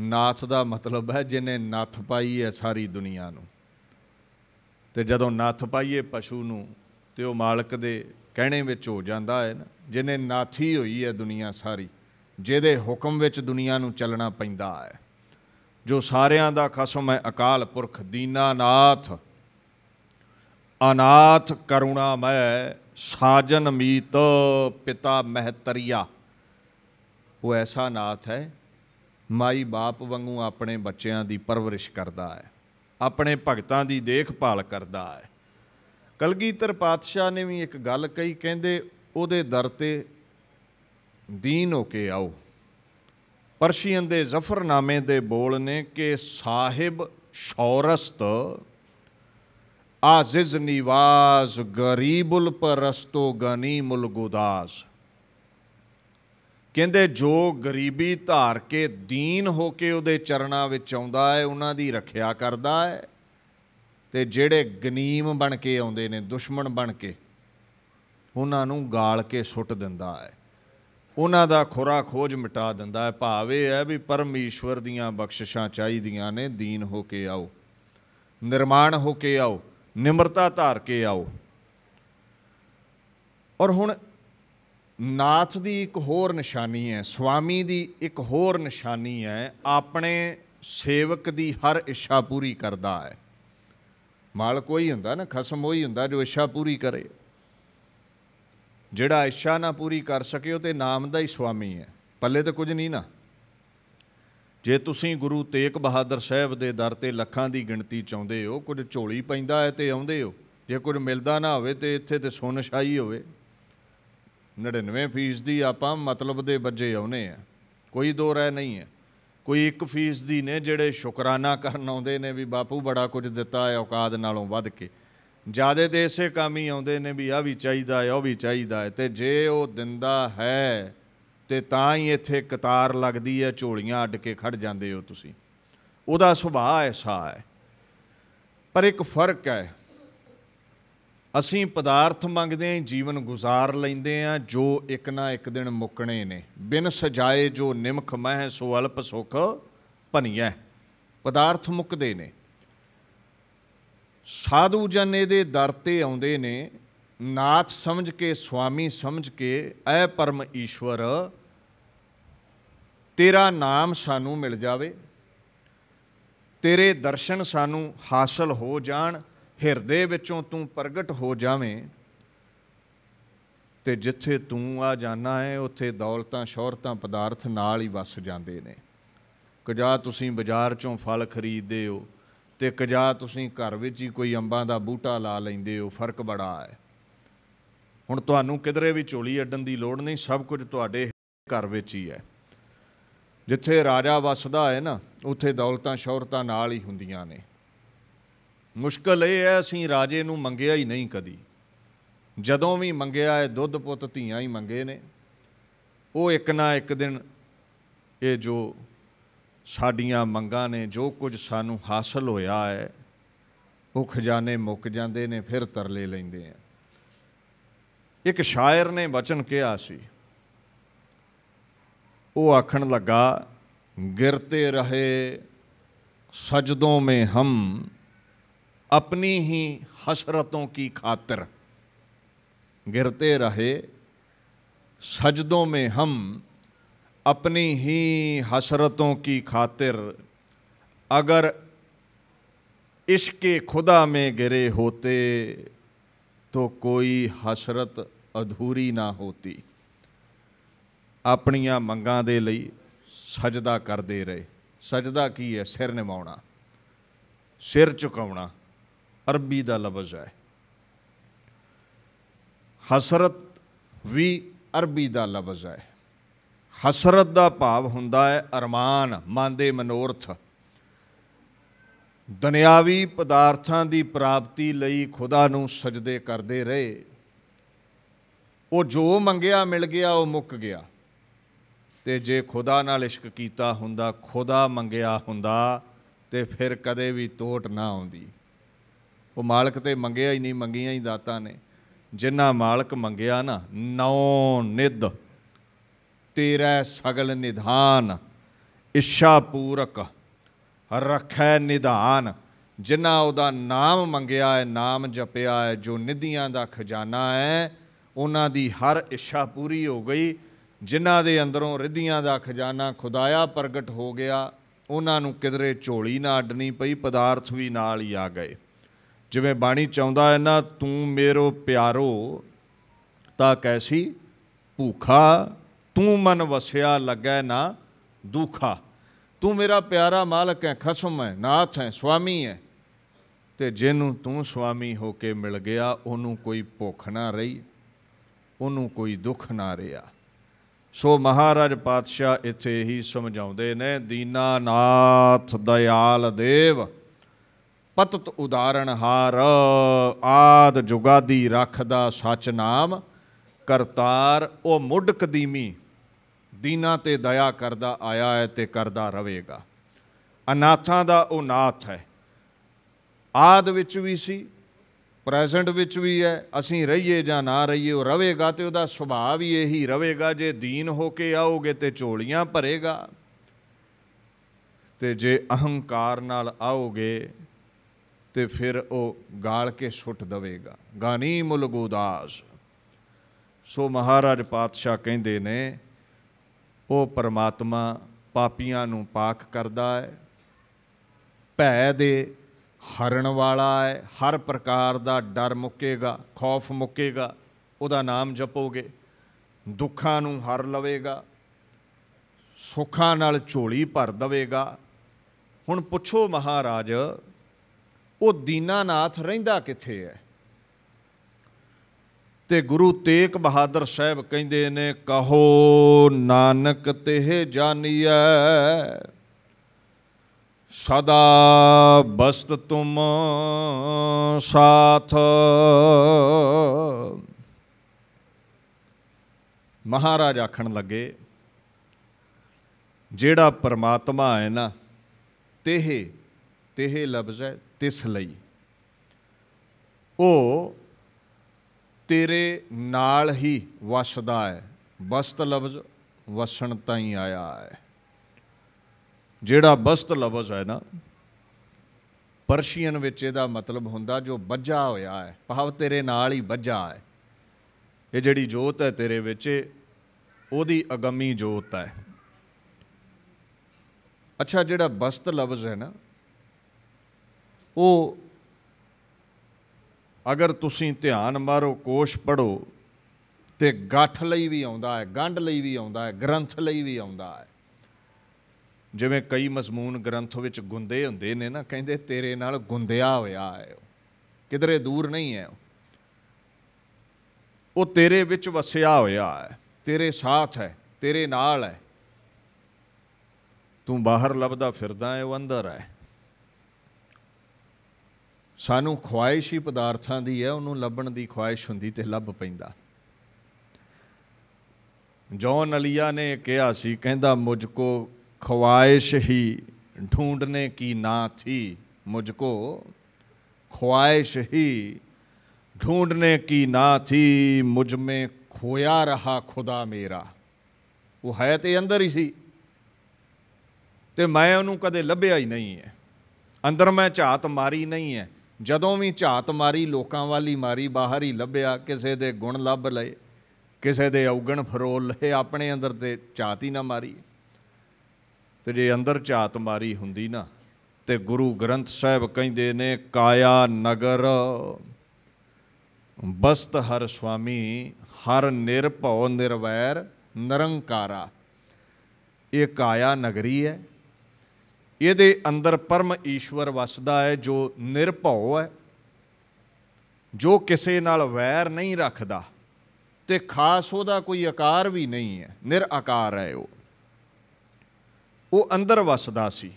ਨਾਥ ਦਾ ਮਤਲਬ ਹੈ ਜਿਨੇ ਨੱਥ ਪਾਈ ਹੈ ਸਾਰੀ ਦੁਨੀਆ ਨੂੰ ਤੇ ਜਦੋਂ ਨੱਥ ਪਾਈਏ ਪਸ਼ੂ ਨੂੰ ਤੇ ਉਹ ਮਾਲਕ ਦੇ ਕਹਿਣੇ ਵਿੱਚ ਹੋ ਜਾਂਦਾ ਹੈ ਨਾ ਜਿਨੇ ਨਾਥੀ ਹੋਈ ਹੈ ਦੁਨੀਆ ਸਾਰੀ ਜਿਹਦੇ ਹੁਕਮ ਵਿੱਚ ਦੁਨੀਆ ਨੂੰ ਚੱਲਣਾ ਪੈਂਦਾ ਹੈ ਜੋ ਸਾਰਿਆਂ ਦਾ ਖਸਮ ਹੈ ਅਕਾਲ ਪੁਰਖ ਦੀਨਾ ਨਾਥ ਅਨਾਥ ਮੈਂ ਸਾਜਨ ਮੀਤ ਪਿਤਾ ਮਹਤਰੀਆ ਉਹ ਐਸਾ ਨਾਥ ਹੈ ਮਾਈ ਬਾਪ ਵਾਂਗੂ ਆਪਣੇ ਬੱਚਿਆਂ ਦੀ ਪਰਵਰਿਸ਼ ਕਰਦਾ ਹੈ ਆਪਣੇ ਭਗਤਾਂ ਦੀ ਦੇਖਭਾਲ ਕਰਦਾ ਹੈ ਕਲਗੀਧਰ ਪਾਤਸ਼ਾਹ ਨੇ ਵੀ ਇੱਕ ਗੱਲ ਕਹੀ ਕਹਿੰਦੇ ਉਹਦੇ ਦਰ ਤੇ ਦੀਨ ਹੋ ਕੇ ਆਓ ਪਰਸ਼ੀਅਨ ਦੇ ਜ਼ਫਰਨਾਮੇ ਦੇ ਬੋਲ ਨੇ ਕਿ ਸਾਹਿਬ ਸ਼ੌਰਸਤ ਆਜ਼ਿਜ਼ ਨਿਵਾਜ਼ ਗਰੀਬੁਲ ਪਰਸਤੋ ਗਨੀਮੁਲ ਗੁਦਾਜ਼ ਕਹਿੰਦੇ ਜੋ ਗਰੀਬੀ ਧਾਰ ਕੇ ਦੀਨ ਹੋ ਕੇ ਉਹਦੇ ਚਰਣਾ ਵਿੱਚ ਆਉਂਦਾ ਹੈ ਉਹਨਾਂ ਦੀ ਰੱਖਿਆ ਕਰਦਾ ਹੈ ਤੇ ਜਿਹੜੇ ਗਨੀਮ ਬਣ ਕੇ ਆਉਂਦੇ ਨੇ ਦੁਸ਼ਮਣ ਬਣ ਕੇ ਉਹਨਾਂ ਨੂੰ ਗਾਲ ਕੇ ਸੁੱਟ ਦਿੰਦਾ ਹੈ ਉਹਨਾਂ ਦਾ ਖੁਰਾ ਖੋਜ ਮਿਟਾ ਦਿੰਦਾ ਹੈ ਭਾਵੇਂ ਇਹ ਹੈ ਵੀ ਪਰਮੇਸ਼ਵਰ ਦੀਆਂ ਬਖਸ਼ਿਸ਼ਾਂ ਚਾਹੀਦੀਆਂ ਨੇ ਦੀਨ ਹੋ ਕੇ ਆਓ ਨਿਰਮਾਣ ਹੋ ਕੇ ਆਓ ਨਿਮਰਤਾ ਧਾਰ ਕੇ ਆਓ ਔਰ ਹੁਣ ਨਾਥ ਦੀ ਇੱਕ ਹੋਰ ਨਿਸ਼ਾਨੀ ਹੈ ਸੁਆਮੀ ਦੀ ਇੱਕ ਹੋਰ ਨਿਸ਼ਾਨੀ ਹੈ ਆਪਣੇ ਸੇਵਕ ਦੀ ਹਰ ਇੱਛਾ ਪੂਰੀ ਕਰਦਾ ਹੈ ਮਾਲਕ ਹੀ ਹੁੰਦਾ ਨਾ ਖਸਮ ਹੀ ਹੁੰਦਾ ਜੋ ਇੱਛਾ ਪੂਰੀ ਕਰੇ ਜਿਹੜਾ ਇੱਛਾ ਨਾ ਪੂਰੀ ਕਰ ਸਕੇ ਉਹ ਤੇ ਨਾਮ ਦਾ ਹੀ ਸੁਆਮੀ ਹੈ ਪੱਲੇ ਤੇ ਕੁਝ ਨਹੀਂ ਨਾ ਜੇ ਤੁਸੀਂ ਗੁਰੂ ਤੇਗ ਬਹਾਦਰ ਸਾਹਿਬ ਦੇ ਦਰ ਤੇ ਲੱਖਾਂ ਦੀ ਗਿਣਤੀ ਚਾਹੁੰਦੇ ਹੋ ਕੁਝ ਝੋਲੀ ਪੈਂਦਾ ਹੈ ਤੇ ਆਉਂਦੇ ਹੋ ਜੇ ਕੁਝ ਮਿਲਦਾ ਨਾ ਹੋਵੇ ਤੇ ਇੱਥੇ ਤੇ ਸੁਨਸ਼ਾਈ ਹੋਵੇ 99% ਦੀ ਆਪਾਂ ਮਤਲਬ ਦੇ ਬੱਜੇ ਆਉਨੇ ਆ ਕੋਈ ਦੋ ਰਹਿ ਨਹੀਂ ਹੈ ਕੋਈ 1% ਦੀ ਨੇ ਜਿਹੜੇ ਸ਼ੁਕਰਾਨਾ ਕਰਨ ਆਉਂਦੇ ਨੇ ਵੀ ਬਾਪੂ ਬੜਾ ਕੁਝ ਦਿੱਤਾ ਹੈ ਔਕਾਦ ਨਾਲੋਂ ਵੱਧ ਕੇ ਜਿਆਦੇ ਤੇ ਇਸੇ ਕੰਮ ਹੀ ਆਉਂਦੇ ਨੇ ਵੀ ਆ ਵੀ ਚਾਹੀਦਾ ਹੈ ਉਹ ਵੀ ਚਾਹੀਦਾ ਹੈ ਤੇ ਜੇ ਉਹ ਦਿੰਦਾ ਹੈ ਤੇ ਤਾਂ ਹੀ ਇੱਥੇ ਕਤਾਰ ਲੱਗਦੀ ਹੈ ਝੋਲੀਆਂ ਅੱਡ ਕੇ ਖੜ ਜਾਂਦੇ ਹੋ ਤੁਸੀਂ ਉਹਦਾ ਸੁਭਾਅ ਐਸਾ ਹੈ ਪਰ ਇੱਕ ਫਰਕ ਹੈ ਅਸੀਂ ਪਦਾਰਥ ਮੰਗਦੇ ਆਂ ਜੀਵਨ ਗੁਜ਼ਾਰ ਲੈਂਦੇ ਆਂ ਜੋ ਇੱਕ ਨਾ ਇੱਕ ਦਿਨ ਮੁੱਕਣੇ ਨੇ ਬਿਨ ਸਜਾਏ ਜੋ ਨਿਮਖ ਮਹਿ ਸੋ ਅਲਪ ਸੁਖ ਭਨੀਐ ਪਦਾਰਥ ਮੁੱਕਦੇ ਨੇ ਸਾਧੂ ਜਨ ਇਹਦੇ ਦਰ ਤੇ ਆਉਂਦੇ ਨੇ ਨਾਥ ਸਮਝ ਕੇ ਸੁਆਮੀ ਸਮਝ ਕੇ ਐ ਪਰਮ ਈਸ਼ਵਰ ਤੇਰਾ ਨਾਮ ਸਾਨੂੰ ਮਿਲ ਜਾਵੇ ਤੇਰੇ ਦਰਸ਼ਨ ਸਾਨੂੰ ਹਾਸਲ ਹੋ ਜਾਣ ਹਿਰਦੇ ਵਿੱਚੋਂ ਤੂੰ ਪ੍ਰਗਟ ਹੋ ਜਾਵੇਂ ਤੇ ਜਿੱਥੇ ਤੂੰ ਆ ਜਾਣਾ ਹੈ ਉੱਥੇ ਦੌਲਤਾਂ ਸ਼ੌਹਰਤਾਂ ਪਦਾਰਥ ਨਾਲ ਹੀ ਵਸ ਜਾਂਦੇ ਨੇ ਕਜਾ ਤੁਸੀਂ ਬਾਜ਼ਾਰ ਚੋਂ ਫਲ ਖਰੀਦਦੇ ਹੋ ਤੇ ਕਜਾ ਤੁਸੀਂ ਘਰ ਵਿੱਚ ਹੀ ਕੋਈ ਅੰਬਾਂ ਦਾ ਬੂਟਾ ਲਾ ਲੈਂਦੇ ਹੋ ਫਰਕ ਬੜਾ ਹੈ ਹੁਣ ਤੁਹਾਨੂੰ ਕਿਧਰੇ ਵੀ ਝੋਲੀ ਅੱਡਣ ਦੀ ਲੋੜ ਨਹੀਂ ਸਭ ਕੁਝ ਤੁਹਾਡੇ ਘਰ ਵਿੱਚ ਹੀ ਹੈ ਜਿੱਥੇ ਰਾਜਾ ਵਸਦਾ ਹੈ ਨਾ ਉੱਥੇ ਦੌਲਤਾਂ ਸ਼ੌਹਰਤਾਂ ਨਾਲ ਹੀ ਹੁੰਦੀਆਂ ਨੇ ਮੁਸ਼ਕਲ ਇਹ ਹੈ ਅਸੀਂ ਰਾਜੇ ਨੂੰ ਮੰਗਿਆ ਹੀ ਨਹੀਂ ਕਦੀ ਜਦੋਂ ਵੀ ਮੰਗਿਆ ਹੈ ਦੁੱਧ ਪੁੱਤ ਧੀਆਂ ਹੀ ਮੰਗੇ ਨੇ ਉਹ ਇੱਕ ਨਾ ਇੱਕ ਦਿਨ ਇਹ ਜੋ ਸਾਡੀਆਂ ਮੰਗਾਂ ਨੇ ਜੋ ਕੁਝ ਸਾਨੂੰ ਹਾਸਲ ਹੋਇਆ ਹੈ ਉਹ ਖਜ਼ਾਨੇ ਮੁੱਕ ਜਾਂਦੇ ਨੇ ਫਿਰ ਤਰਲੇ ਲੈਂਦੇ ਆ ਇੱਕ ਸ਼ਾਇਰ ਨੇ ਬਚਨ ਕਿਹਾ ਸੀ ਉਹ ਆਖਣ ਲੱਗਾ ਗਿਰਤੇ ਰਹੇ ਸਜਦੋਂ ਮੇ ਹਮ अपनी ही हसरतों की खातिर गिरते रहे सजदों में हम अपनी ही हसरतों की खातिर अगर इश्के खुदा में गिरे होते तो कोई हसरत अधूरी ना होती अपनिया मंगा दे सजदा करते रहे सजदा की है सिर ਸਿਰ सिर चुका ਅਰਬੀ ਦਾ ਲਫ਼ਜ਼ ਹੈ ਹਸਰਤ ਵੀ ਅਰਬੀ ਦਾ ਲਫ਼ਜ਼ ਹੈ ਹਸਰਤ ਦਾ ਭਾਵ ਹੁੰਦਾ ਹੈ ਅਰਮਾਨ ਮਨ ਦੇ ਮਨੋਰਥ ਦੁਨਿਆਵੀ ਪਦਾਰਥਾਂ ਦੀ ਪ੍ਰਾਪਤੀ ਲਈ ਖੁਦਾ ਨੂੰ ਸਜਦੇ ਕਰਦੇ ਰਹੇ ਉਹ ਜੋ ਮੰਗਿਆ ਮਿਲ ਗਿਆ ਉਹ ਮੁੱਕ ਗਿਆ ਤੇ ਜੇ ਖੁਦਾ ਨਾਲ ਇਸ਼ਕ ਕੀਤਾ ਹੁੰਦਾ ਖੁਦਾ ਮੰਗਿਆ ਹੁੰਦਾ ਤੇ ਫਿਰ ਕਦੇ ਵੀ ਟੋਟ ਨਾ ਆਉਂਦੀ ਉਹ ਮਾਲਕ ਤੇ ਮੰਗਿਆ ਹੀ ਨਹੀਂ ਮੰਗੀਆਂ ਹੀ ਦਾਤਾਂ ਨੇ ਜਿਨ੍ਹਾਂ ਮਾਲਕ ਮੰਗਿਆ ਨਾ ਨੌ ਨਿਦ ਤੇਰਾ ਸਗਲ ਨਿਧਾਨ ਇੱਛਾ ਪੂਰਕ ਰੱਖੈ ਨਿਧਾਨ ਜਿਨ੍ਹਾਂ ਉਹਦਾ ਨਾਮ ਮੰਗਿਆ ਹੈ ਨਾਮ ਜਪਿਆ ਹੈ ਜੋ ਨਿਧੀਆਂ ਦਾ ਖਜ਼ਾਨਾ ਹੈ ਉਹਨਾਂ ਦੀ ਹਰ ਇੱਛਾ ਪੂਰੀ ਹੋ ਗਈ ਜਿਨ੍ਹਾਂ ਦੇ ਅੰਦਰੋਂ ਰਿੱਧੀਆਂ ਦਾ ਖਜ਼ਾਨਾ ਖੁਦਾਇਆ ਪ੍ਰਗਟ ਹੋ ਗਿਆ ਉਹਨਾਂ ਨੂੰ ਕਿਦਰੇ ਝੋਲੀ ਨਾ ਅੱਡਣੀ ਪਈ ਪਦਾਰਥ ਵੀ ਨਾਲ ਹੀ ਆ ਗਏ ਜਿਵੇਂ ਬਾਣੀ ਚਾਹੁੰਦਾ ਹੈ ਨਾ ਤੂੰ ਮੇਰੋ ਪਿਆਰੋ ਤਾਂ ਕੈਸੀ ਭੁਖਾ ਤੂੰ ਮਨ ਵਸਿਆ ਲੱਗੈ ਨਾ ਦੁਖਾ ਤੂੰ ਮੇਰਾ ਪਿਆਰਾ ਮਾਲਕ ਹੈ ਖਸਮ ਹੈ ਨਾਥ ਹੈ ਸੁਆਮੀ ਹੈ ਤੇ ਜਿਹਨੂੰ ਤੂੰ ਸੁਆਮੀ ਹੋ ਕੇ ਮਿਲ ਗਿਆ ਉਹਨੂੰ ਕੋਈ ਭੁੱਖ ਨਾ ਰਹੀ ਉਹਨੂੰ ਕੋਈ ਦੁੱਖ ਨਾ ਰਿਹਾ ਸੋ ਮਹਾਰਾਜ ਪਾਤਸ਼ਾਹ ਇੱਥੇ ਹੀ ਸਮਝਾਉਂਦੇ ਨੇ ਦੀਨਾ ਨਾਥ ਦਇਆਲ ਦੇਵ ਪਤਤ ਉਦਾਹਰਣ ਹਾਰ ਆਦ ਜੁਗਾਦੀ ਰੱਖਦਾ ਸੱਚ ਨਾਮ ਕਰਤਾਰ ਉਹ ਮੁੱਢ ਕਦੀਮੀ ਦੀਨਾ ਤੇ ਦਇਆ ਕਰਦਾ ਆਇਆ ਹੈ ਤੇ ਕਰਦਾ ਰਹੇਗਾ ਅਨਾਥਾਂ ਦਾ ਉਹ ਨਾਥ ਹੈ ਆਦ ਵਿੱਚ ਵੀ ਸੀ ਪ੍ਰੈਜ਼ੈਂਟ ਵਿੱਚ ਵੀ ਹੈ ਅਸੀਂ ਰਹੀਏ ਜਾਂ ਨਾ ਰਹੀਏ ਉਹ ਰਹੇਗਾ ਤੇ ਉਹਦਾ ਸੁਭਾਅ ਵੀ ਇਹੀ ਰਹੇਗਾ ਜੇ ਦੀਨ ਹੋ ਕੇ ਆਓਗੇ ਤੇ ਝੋਲੀਆਂ ਭਰੇਗਾ ਤੇ ਜੇ ਅਹੰਕਾਰ ਨਾਲ ਆਓਗੇ ਤੇ ਫਿਰ ਉਹ ਗਾਲ ਕੇ ਦਵੇਗਾ ਦੇਵੇਗਾ ਮੁਲ ਗੋਦਾਸ ਸੋ ਮਹਾਰਾਜ ਪਾਤਸ਼ਾਹ ਕਹਿੰਦੇ ਨੇ ਉਹ ਪਰਮਾਤਮਾ ਪਾਪੀਆਂ ਨੂੰ ਪਾਕ ਕਰਦਾ ਹੈ ਭੈ ਦੇ ਹਰਣ ਵਾਲਾ ਹੈ ਹਰ ਪ੍ਰਕਾਰ ਦਾ ਡਰ ਮੁੱਕੇਗਾ ਖੌਫ ਮੁੱਕੇਗਾ ਉਹਦਾ ਨਾਮ ਜਪੋਗੇ ਦੁੱਖਾਂ ਨੂੰ ਹਰ ਲਵੇਗਾ ਸੁੱਖਾਂ ਨਾਲ ਝੋਲੀ ਭਰ ਦਵੇਗਾ ਹੁਣ ਪੁੱਛੋ ਮਹਾਰਾਜ ਉਹ ਦੀਨਾਨਾਥ ਰਹਿੰਦਾ ਕਿੱਥੇ ਹੈ ਤੇ ਗੁਰੂ ਤੇਗ ਬਹਾਦਰ ਸਾਹਿਬ ਕਹਿੰਦੇ ਨੇ ਕਹੋ ਨਾਨਕ ਤੇ ਜਾਣੀਐ ਸਦਾ ਬਸਤ ਤੁਮ ਸਾਥ ਮਹਾਰਾਜ ਆਖਣ ਲੱਗੇ ਜਿਹੜਾ ਪਰਮਾਤਮਾ ਹੈ ਨਾ ਤੇਹ ਤੇਹ ਲਬਜ਼ ਹੈ ਤਿਸ ਲਈ ਉਹ ਤੇਰੇ ਨਾਲ ਹੀ ਵਸਦਾ ਹੈ ਬਸਤ ਲਫ਼ਜ਼ ਵਸਣ ਤਾਂ ਹੀ ਆਇਆ ਹੈ ਜਿਹੜਾ ਬਸਤ ਲਫ਼ਜ਼ ਹੈ ਨਾ ਪਰਸ਼ੀਅਨ ਵਿੱਚ ਇਹਦਾ ਮਤਲਬ ਹੁੰਦਾ ਜੋ ਵੱਜਾ ਹੋਇਆ ਹੈ ਭਾਵ ਤੇਰੇ ਨਾਲ ਹੀ ਵੱਜਾ ਹੈ ਇਹ ਜਿਹੜੀ ਜੋਤ ਹੈ ਤੇਰੇ ਵਿੱਚ ਉਹਦੀ ਅਗੰਮੀ ਜੋਤ ਹੈ ਅੱਛਾ ਜਿਹੜਾ ਬਸਤ ਲਫ਼ਜ਼ ਹੈ ਨਾ ਉਹ ਅਗਰ ਤੁਸੀਂ ਧਿਆਨ ਮਾਰੋ ਕੋਸ਼ ਪੜੋ ਤੇ ਗੱਠ ਲਈ ਵੀ ਆਉਂਦਾ ਹੈ ਗੰਢ ਲਈ ਵੀ ਆਉਂਦਾ ਹੈ ਗ੍ਰੰਥ ਲਈ ਵੀ ਆਉਂਦਾ ਹੈ ਜਿਵੇਂ ਕਈ ਮਜ਼ਮੂਨ ਗ੍ਰੰਥ ਵਿੱਚ ਗੁੰਦੇ ਹੁੰਦੇ ਨੇ ਨਾ ਕਹਿੰਦੇ ਤੇਰੇ ਨਾਲ ਗੁੰਦਿਆ ਹੋਇਆ ਹੈ ਕਿਧਰੇ ਦੂਰ ਨਹੀਂ ਹੈ ਉਹ ਤੇਰੇ ਵਿੱਚ ਵਸਿਆ ਹੋਇਆ ਹੈ ਤੇਰੇ ਸਾਥ ਹੈ ਤੇਰੇ ਨਾਲ ਹੈ ਤੂੰ ਬਾਹਰ ਲੱਭਦਾ ਫਿਰਦਾ ਹੈ ਉਹ ਅੰਦਰ ਹੈ ਸਾਨੂੰ ਖੁਆਇਸ਼ ਹੀ ਪਦਾਰਥਾਂ ਦੀ ਹੈ ਉਹਨੂੰ ਲੱਭਣ ਦੀ ਖੁਆਇਸ਼ ਹੁੰਦੀ ਤੇ ਲੱਭ ਪੈਂਦਾ ਜੌਨ ਅਲੀਆ ਨੇ ਕਿਹਾ ਸੀ ਕਹਿੰਦਾ ਮੁਝ ਕੋ ਖੁਆਇਸ਼ ਹੀ ਢੂੰਡਨੇ ਕੀ ਨਾ ਥੀ ਮੁਝ ਕੋ ਖੁਆਇਸ਼ ਹੀ ਢੂੰਡਨੇ ਕੀ ਨਾ ਥੀ ਮੁਝ ਮੇ ਖੋਇਆ ਰਹਾ ਖੁਦਾ ਮੇਰਾ ਉਹ ਹੈ ਤੇ ਅੰਦਰ ਹੀ ਸੀ ਤੇ ਮੈਂ ਉਹਨੂੰ ਕਦੇ ਲੱਭਿਆ ਹੀ ਨਹੀਂ ਹੈ ਅੰਦਰ ਮੈਂ ਝਾਤ ਮਾਰੀ ਨਹੀਂ ਹੈ ਜਦੋਂ ਵੀ ਝਾਤ ਮਾਰੀ ਲੋਕਾਂ ਵਾਲੀ ਮਾਰੀ ਬਾਹਰ ਹੀ ਲੱਭਿਆ ਕਿਸੇ ਦੇ ਗੁਣ ਲੱਭ ਲਏ ਕਿਸੇ ਦੇ ਔਗਣ ਫਰੋਲ ਲਏ ਆਪਣੇ ਅੰਦਰ ਤੇ ਝਾਤ ਹੀ ਨਾ ਮਾਰੀ ਤੇ ਜੇ ਅੰਦਰ ਝਾਤ ਮਾਰੀ ਹੁੰਦੀ ਨਾ ਤੇ ਗੁਰੂ ਗ੍ਰੰਥ ਸਾਹਿਬ ਕਹਿੰਦੇ ਨੇ ਕਾਇਆ ਨਗਰ ਬਸਤ ਹਰ ਸੁਆਮੀ ਹਰ ਨਿਰਭਉ ਨਿਰਵੈਰ ਨਿਰੰਕਾਰਾ ਇਹ ਕਾਇਆ ਨਗਰੀ ਹੈ ਇਹਦੇ ਅੰਦਰ ਪਰਮ ਈਸ਼ਵਰ ਵਸਦਾ ਹੈ ਜੋ ਨਿਰਭਉ ਹੈ ਜੋ ਕਿਸੇ ਨਾਲ ਵੈਰ ਨਹੀਂ ਰੱਖਦਾ ਤੇ ਖਾਸ ਉਹਦਾ ਕੋਈ ਆਕਾਰ ਵੀ ਨਹੀਂ ਹੈ ਨਿਰਆਕਾਰ ਹੈ ਉਹ ਉਹ ਅੰਦਰ ਵਸਦਾ ਸੀ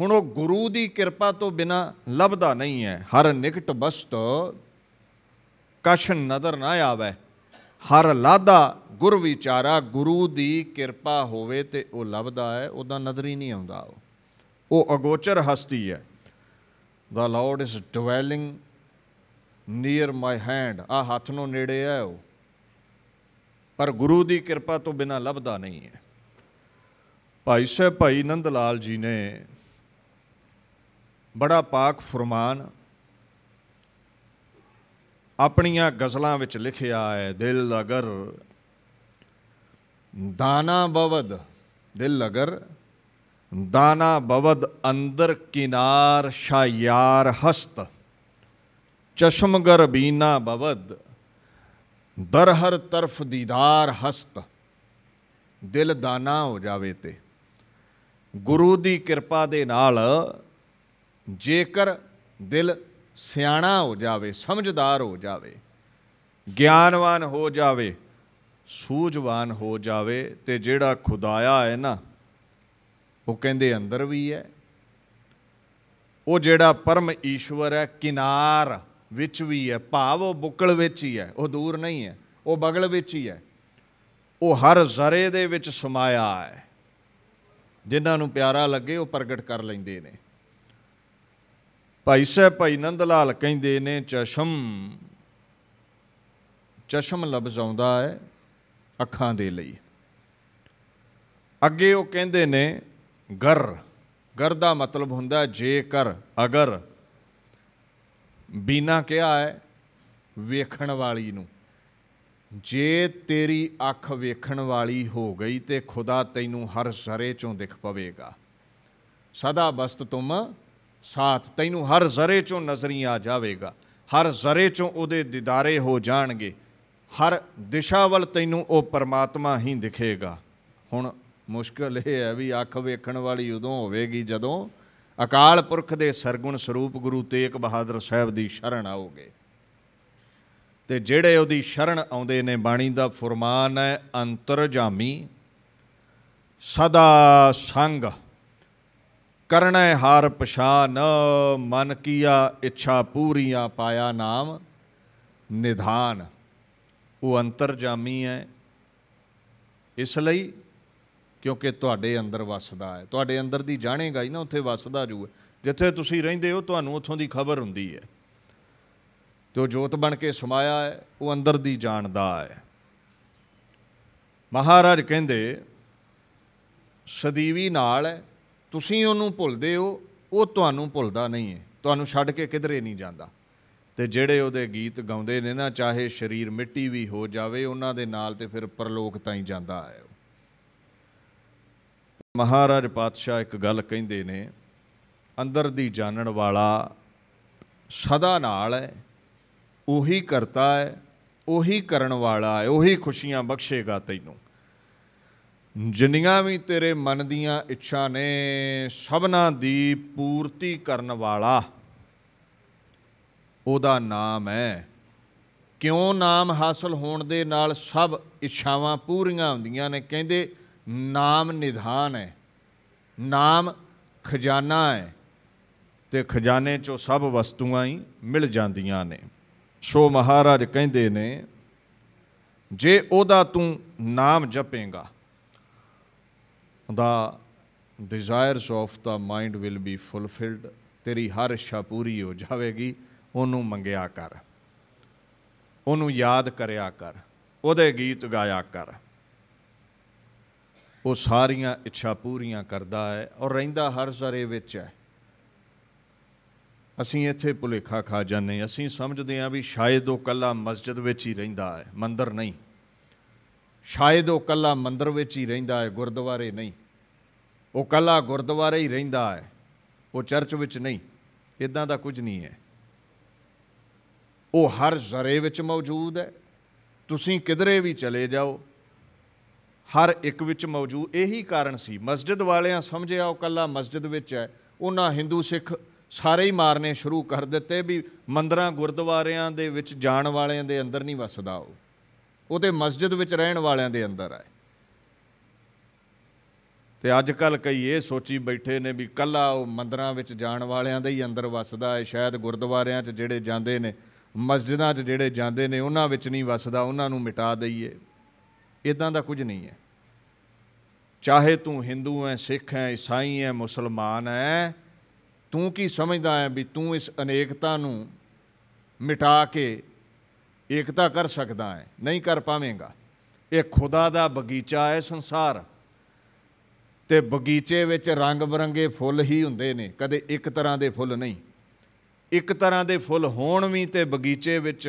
ਹੁਣ ਉਹ ਗੁਰੂ ਦੀ ਕਿਰਪਾ ਤੋਂ ਬਿਨਾ ਲੱਭਦਾ ਨਹੀਂ ਹੈ ਹਰ ਨਿਕਟ ਬਸਤ ਕਛ ਨਦਰ ਨਾ ਆਵੇ ਹਰ ਲਾਦਾ ਗੁਰ ਵਿਚਾਰਾ ਗੁਰੂ ਦੀ ਕਿਰਪਾ ਹੋਵੇ ਤੇ ਉਹ ਲੱਭਦਾ ਹੈ ਉਹਦਾ ਨਜ਼ਰ ਹੀ ਨਹੀਂ ਆਉਂਦਾ ਉਹ ਉਹ ਅਗੋਚਰ ਹਸਤੀ ਹੈ ਦਾ ਲਾਰਡ ਇਸ ਡਵੈਲਿੰਗ ਨੀਅਰ ਮਾਈ ਹੈਂਡ ਆ ਹੱਥ ਨੂੰ ਨੇੜੇ ਹੈ ਉਹ ਪਰ ਗੁਰੂ ਦੀ ਕਿਰਪਾ ਤੋਂ ਬਿਨਾ ਲੱਭਦਾ ਨਹੀਂ ਹੈ ਭਾਈ ਸਾਹਿਬ ਭਾਈ ਨੰਦ ਲਾਲ ਜੀ ਨੇ ਬੜਾ ਪਾਕ ਫਰਮਾਨ ਆਪਣੀਆਂ ਗਜ਼ਲਾਂ ਵਿੱਚ ਲਿਖਿਆ ਹੈ ਦਿਲ ਅਗਰ ਦਾਣਾ ਬਵਦ ਦਿਲ ਅਗਰ ਦਾਣਾ ਬਵਦ ਅੰਦਰ ਕਿਨਾਰ ਸ਼ਾਇਰ ਹਸਤ ਚਸ਼ਮਗਰ ਬੀਨਾ ਬਵਦ ਦਰ ਹਰ ਤਰਫ ਦੀਦਾਰ ਹਸਤ ਦਿਲ ਦਾਣਾ ਹੋ ਜਾਵੇ ਤੇ ਗੁਰੂ ਦੀ ਕਿਰਪਾ ਦੇ ਨਾਲ ਜੇਕਰ ਦਿਲ ਸਿਆਣਾ ਹੋ ਜਾਵੇ ਸਮਝਦਾਰ ਹੋ ਜਾਵੇ ਗਿਆਨਵਾਨ ਹੋ ਜਾਵੇ ਸੂਝਵਾਨ ਹੋ ਜਾਵੇ ਤੇ ਜਿਹੜਾ ਖੁਦਾਇਆ ਹੈ ਨਾ ਉਹ ਕਹਿੰਦੇ ਅੰਦਰ ਵੀ ਹੈ ਉਹ ਜਿਹੜਾ ਪਰਮ ਈਸ਼ਵਰ ਹੈ ਕਿਨਾਰ ਵਿੱਚ ਵੀ ਹੈ ਭਾਵ ਉਹ ਬੁੱਕਲ ਵਿੱਚ ਹੀ ਹੈ ਉਹ ਦੂਰ ਨਹੀਂ ਹੈ ਉਹ ਬਗਲ ਵਿੱਚ ਹੀ ਹੈ ਉਹ ਹਰ ਜ਼ਰੇ ਦੇ ਵਿੱਚ ਸਮਾਇਆ ਹੈ ਜਿਨ੍ਹਾਂ ਨੂੰ ਪਿਆਰਾ ਲੱਗੇ ਉਹ ਪ੍ਰਗਟ ਕਰ ਲੈਂਦੇ ਨੇ ਭਾਈ ਸਾਹਿਬ ਭਾਈ ਨੰਦ ਲਾਲ ਕਹਿੰਦੇ ਨੇ ਚਸ਼ਮ ਚਸ਼ਮ ਲਬਜਾਉਂਦਾ ਆਉਂਦਾ ਹੈ ਅੱਖਾਂ ਦੇ ਲਈ ਅੱਗੇ ਉਹ ਕਹਿੰਦੇ ਨੇ ਗਰ ਗਰ ਦਾ ਮਤਲਬ ਹੁੰਦਾ ਜੇਕਰ ਅਗਰ ਬਿਨਾ ਕਿਹਾ ਹੈ ਵੇਖਣ ਵਾਲੀ ਨੂੰ ਜੇ ਤੇਰੀ ਅੱਖ ਵੇਖਣ ਵਾਲੀ ਹੋ ਗਈ ਤੇ ਖੁਦਾ ਤੈਨੂੰ ਹਰ ਸਰੇ ਚੋਂ ਦਿਖ ਪਵੇਗਾ ਸਦਾ ਬਸਤ ਤੁਮ ਸਾਥ ਤੈਨੂੰ ਹਰ ਜ਼ਰੇ ਚੋਂ ਨਜ਼ਰੀ ਆ ਜਾਵੇਗਾ ਹਰ ਜ਼ਰੇ ਚੋਂ ਉਹਦੇ ਦਿਦਾਰੇ ਹੋ ਜਾਣਗੇ ਹਰ ਦਿਸ਼ਾ ਵੱਲ ਤੈਨੂੰ ਉਹ ਪਰਮਾਤਮਾ ਹੀ ਦਿਖੇਗਾ ਹੁਣ ਮੁਸ਼ਕਲ ਇਹ ਹੈ ਵੀ ਅੱਖ ਵੇਖਣ ਵਾਲੀ ਉਦੋਂ ਹੋਵੇਗੀ ਜਦੋਂ ਅਕਾਲ ਪੁਰਖ ਦੇ ਸਰਗੁਣ ਸਰੂਪ ਗੁਰੂ ਤੇਗ ਬਹਾਦਰ ਸਾਹਿਬ ਦੀ ਸ਼ਰਣ ਆਓਗੇ ਤੇ ਜਿਹੜੇ ਉਹਦੀ ਸ਼ਰਣ ਆਉਂਦੇ ਨੇ ਬਾਣੀ ਦਾ ਫਰਮਾਨ ਹੈ ਅੰਤਰਜਾਮੀ ਸਦਾ ਸੰਗ ਕਰਣੈ ਹਾਰ ਪਛਾਨ ਮਨ ਕੀਆ ਇੱਛਾ ਪੂਰੀਆਂ ਪਾਇਆ ਨਾਮ ਨਿਧਾਨ ਉਹ ਅੰਤਰਜਾਮੀ ਹੈ ਇਸ ਲਈ ਕਿਉਂਕਿ ਤੁਹਾਡੇ ਅੰਦਰ ਵਸਦਾ ਹੈ ਤੁਹਾਡੇ ਅੰਦਰ ਦੀ ਜਾਣੇਗਾ ਹੀ ਨਾ ਉੱਥੇ ਵਸਦਾ ਜੂ ਹੈ ਜਿੱਥੇ ਤੁਸੀਂ ਰਹਿੰਦੇ ਹੋ ਤੁਹਾਨੂੰ ਉੱਥੋਂ ਦੀ ਖਬਰ ਹੁੰਦੀ ਹੈ ਤੇ ਉਹ ਜੋਤ ਬਣ ਕੇ ਸਮਾਇਆ ਹੈ ਉਹ ਅੰਦਰ ਦੀ ਜਾਣਦਾ ਹੈ ਮਹਾਰਾਜ ਕਹਿੰਦੇ ਸਦੀਵੀ ਨਾਲ ਹੈ ਤੁਸੀਂ ਉਹਨੂੰ ਭੁੱਲਦੇ ਹੋ ਉਹ ਤੁਹਾਨੂੰ ਭੁੱਲਦਾ ਨਹੀਂ ਹੈ ਤੁਹਾਨੂੰ ਛੱਡ ਕੇ ਕਿਧਰੇ ਨਹੀਂ ਜਾਂਦਾ ਤੇ ਜਿਹੜੇ ਉਹਦੇ ਗੀਤ ਗਾਉਂਦੇ ਨੇ ਨਾ ਚਾਹੇ ਸਰੀਰ ਮਿੱਟੀ ਵੀ ਹੋ ਜਾਵੇ ਉਹਨਾਂ ਦੇ ਨਾਲ ਤੇ ਫਿਰ ਪਰਲੋਕ ਤਾਈਂ ਜਾਂਦਾ ਹੈ ਮਹਾਰਾਜ ਪਾਤਸ਼ਾਹ ਇੱਕ ਗੱਲ ਕਹਿੰਦੇ ਨੇ ਅੰਦਰ ਦੀ ਜਾਣਨ ਵਾਲਾ ਸਦਾ ਨਾਲ ਹੈ ਉਹੀ ਕਰਤਾ ਹੈ ਉਹੀ ਕਰਨ ਵਾਲਾ ਹੈ ਉਹੀ ਖੁਸ਼ੀਆਂ ਬਖਸ਼ੇਗਾ ਤੈਨੂੰ ਜਿੰਨੀਆਂ ਵੀ ਤੇਰੇ ਮਨ ਦੀਆਂ ਇੱਛਾ ਨੇ ਸਭਨਾ ਦੀ ਪੂਰਤੀ ਕਰਨ ਵਾਲਾ ਉਹਦਾ ਨਾਮ ਹੈ ਕਿਉਂ ਨਾਮ ਹਾਸਲ ਹੋਣ ਦੇ ਨਾਲ ਸਭ ਇੱਛਾਵਾਂ ਪੂਰੀਆਂ ਹੁੰਦੀਆਂ ਨੇ ਕਹਿੰਦੇ ਨਾਮ ਨਿਧਾਨ ਹੈ ਨਾਮ ਖਜ਼ਾਨਾ ਹੈ ਤੇ ਖਜ਼ਾਨੇ ਚੋਂ ਸਭ ਵਸਤੂਆਂ ਹੀ ਮਿਲ ਜਾਂਦੀਆਂ ਨੇ ਸੋ ਮਹਾਰਾਜ ਕਹਿੰਦੇ ਨੇ ਜੇ ਉਹਦਾ ਤੂੰ ਨਾਮ ਜਪੇਗਾ the desires of the mind will be fulfilled ਤੇਰੀ ਹਰ ਇੱਛਾ ਪੂਰੀ ਹੋ ਜਾਵੇਗੀ ਉਹਨੂੰ ਮੰਗਿਆ ਕਰ ਉਹਨੂੰ ਯਾਦ ਕਰਿਆ ਕਰ ਉਹਦੇ ਗੀਤ ਗਾਇਆ ਕਰ ਉਹ ਸਾਰੀਆਂ ਇੱਛਾ ਪੂਰੀਆਂ ਕਰਦਾ ਹੈ ਔਰ ਰਹਿੰਦਾ ਹਰ ਜ਼ਰੇ ਵਿੱਚ ਹੈ ਅਸੀਂ ਇੱਥੇ ਭੁਲੇਖਾ ਖਾ ਜਾਂਦੇ ਅਸੀਂ ਸਮਝਦੇ ਹਾਂ ਵੀ ਸ਼ਾਇਦ ਉਹ ਕੱਲਾ ਮਸਜਿਦ ਵਿੱਚ ਹੀ ਰਹਿੰਦਾ ਹੈ ਮੰਦਰ ਨਹੀਂ ਸ਼ਾਇਦ ਉਹ ਕੱਲਾ ਮੰਦਰ ਵਿੱਚ ਹੀ ਰਹਿੰਦਾ ਹੈ ਗੁਰਦੁਆਰੇ ਨਹੀਂ ਉਹ ਕੱਲਾ ਗੁਰਦੁਆਰੇ ਹੀ ਰਹਿੰਦਾ ਹੈ ਉਹ ਚਰਚ ਵਿੱਚ ਨਹੀਂ ਇਦਾਂ ਦਾ ਕੁਝ ਨਹੀਂ ਹੈ ਉਹ ਹਰ ਜ਼ਰੇ ਵਿੱਚ ਮੌਜੂਦ ਹੈ ਤੁਸੀਂ ਕਿਧਰੇ ਵੀ ਚਲੇ ਜਾਓ ਹਰ ਇੱਕ ਵਿੱਚ ਮੌਜੂਦ ਇਹੀ ਕਾਰਨ ਸੀ ਮਸਜਿਦ ਵਾਲਿਆਂ ਸਮਝਿਆ ਉਹ ਕੱਲਾ ਮਸਜਿਦ ਵਿੱਚ ਹੈ ਉਹਨਾਂ ਹਿੰਦੂ ਸਿੱਖ ਸਾਰੇ ਹੀ ਮਾਰਨੇ ਸ਼ੁਰੂ ਕਰ ਦਿੱਤੇ ਵੀ ਮੰਦਰਾਂ ਗੁਰਦੁਆਰਿਆਂ ਦੇ ਵਿੱਚ ਜਾਣ ਵਾਲਿਆਂ ਦੇ ਅੰਦਰ ਨਹੀਂ ਵਸਦਾ ਉਹ ਉਹ ਤੇ ਮਸਜਿਦ ਵਿੱਚ ਰਹਿਣ ਵਾਲਿਆਂ ਦੇ ਅੰਦਰ ਹੈ ਤੇ ਅੱਜ ਕੱਲ ਕਈ ਇਹ ਸੋਚੀ ਬੈਠੇ ਨੇ ਵੀ ਕੱਲਾ ਉਹ ਮੰਦਰਾਂ ਵਿੱਚ ਜਾਣ ਵਾਲਿਆਂ ਦੇ ਹੀ ਅੰਦਰ ਵੱਸਦਾ ਹੈ ਸ਼ਾਇਦ ਗੁਰਦੁਆਰਿਆਂ 'ਚ ਜਿਹੜੇ ਜਾਂਦੇ ਨੇ ਮਸਜਿਦਾਂ 'ਚ ਜਿਹੜੇ ਜਾਂਦੇ ਨੇ ਉਹਨਾਂ ਵਿੱਚ ਨਹੀਂ ਵੱਸਦਾ ਉਹਨਾਂ ਨੂੰ ਮਿਟਾ ਦਈਏ ਇਦਾਂ ਦਾ ਕੁਝ ਨਹੀਂ ਹੈ ਚਾਹੇ ਤੂੰ ਹਿੰਦੂ ਹੈ ਸਿੱਖ ਹੈ ਈਸਾਈ ਹੈ ਮੁਸਲਮਾਨ ਹੈ ਤੂੰ ਕੀ ਸਮਝਦਾ ਹੈ ਵੀ ਤੂੰ ਇਸ ਅਨੇਕਤਾ ਨੂੰ ਮਿਟਾ ਕੇ ਏਕਤਾ ਕਰ ਸਕਦਾ ਹੈ ਨਹੀਂ ਕਰ ਪਾਵੇਂਗਾ ਇਹ ਖੁਦਾ ਦਾ ਬਗੀਚਾ ਹੈ ਸੰਸਾਰ ਤੇ ਬਗੀਚੇ ਵਿੱਚ ਰੰਗ ਬਰੰਗੇ ਫੁੱਲ ਹੀ ਹੁੰਦੇ ਨੇ ਕਦੇ ਇੱਕ ਤਰ੍ਹਾਂ ਦੇ ਫੁੱਲ ਨਹੀਂ ਇੱਕ ਤਰ੍ਹਾਂ ਦੇ ਫੁੱਲ ਹੋਣ ਵੀ ਤੇ ਬਗੀਚੇ ਵਿੱਚ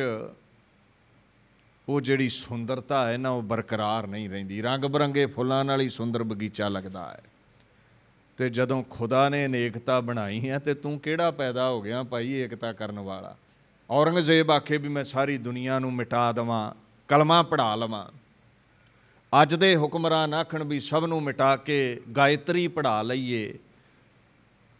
ਉਹ ਜਿਹੜੀ ਸੁੰਦਰਤਾ ਹੈ ਨਾ ਉਹ ਬਰਕਰਾਰ ਨਹੀਂ ਰਹਿੰਦੀ ਰੰਗ ਬਰੰਗੇ ਫੁੱਲਾਂ ਨਾਲ ਹੀ ਸੁੰਦਰ ਬਗੀਚਾ ਲੱਗਦਾ ਹੈ ਤੇ ਜਦੋਂ ਖੁਦਾ ਨੇ ਨੇਕਤਾ ਬਣਾਈ ਹੈ ਤੇ ਤੂੰ ਕਿਹੜਾ ਪੈਦਾ ਹੋ ਗਿਆ ਭਾਈ ਏਕਤਾ ਕਰਨ ਵਾਲਾ ਔਰੰਗਜ਼ੇਬ ਆਖੇ ਵੀ ਮੈਂ ਸਾਰੀ ਦੁਨੀਆ ਨੂੰ ਮਿਟਾ ਦਵਾਂ ਕਲਮਾ ਪੜਾ ਲਵਾਂ ਅੱਜ ਦੇ ਹੁਕਮਰਾਨ ਆਖਣ ਵੀ ਸਭ ਨੂੰ ਮਿਟਾ ਕੇ ਗਾਇਤਰੀ ਪੜਾ ਲਈਏ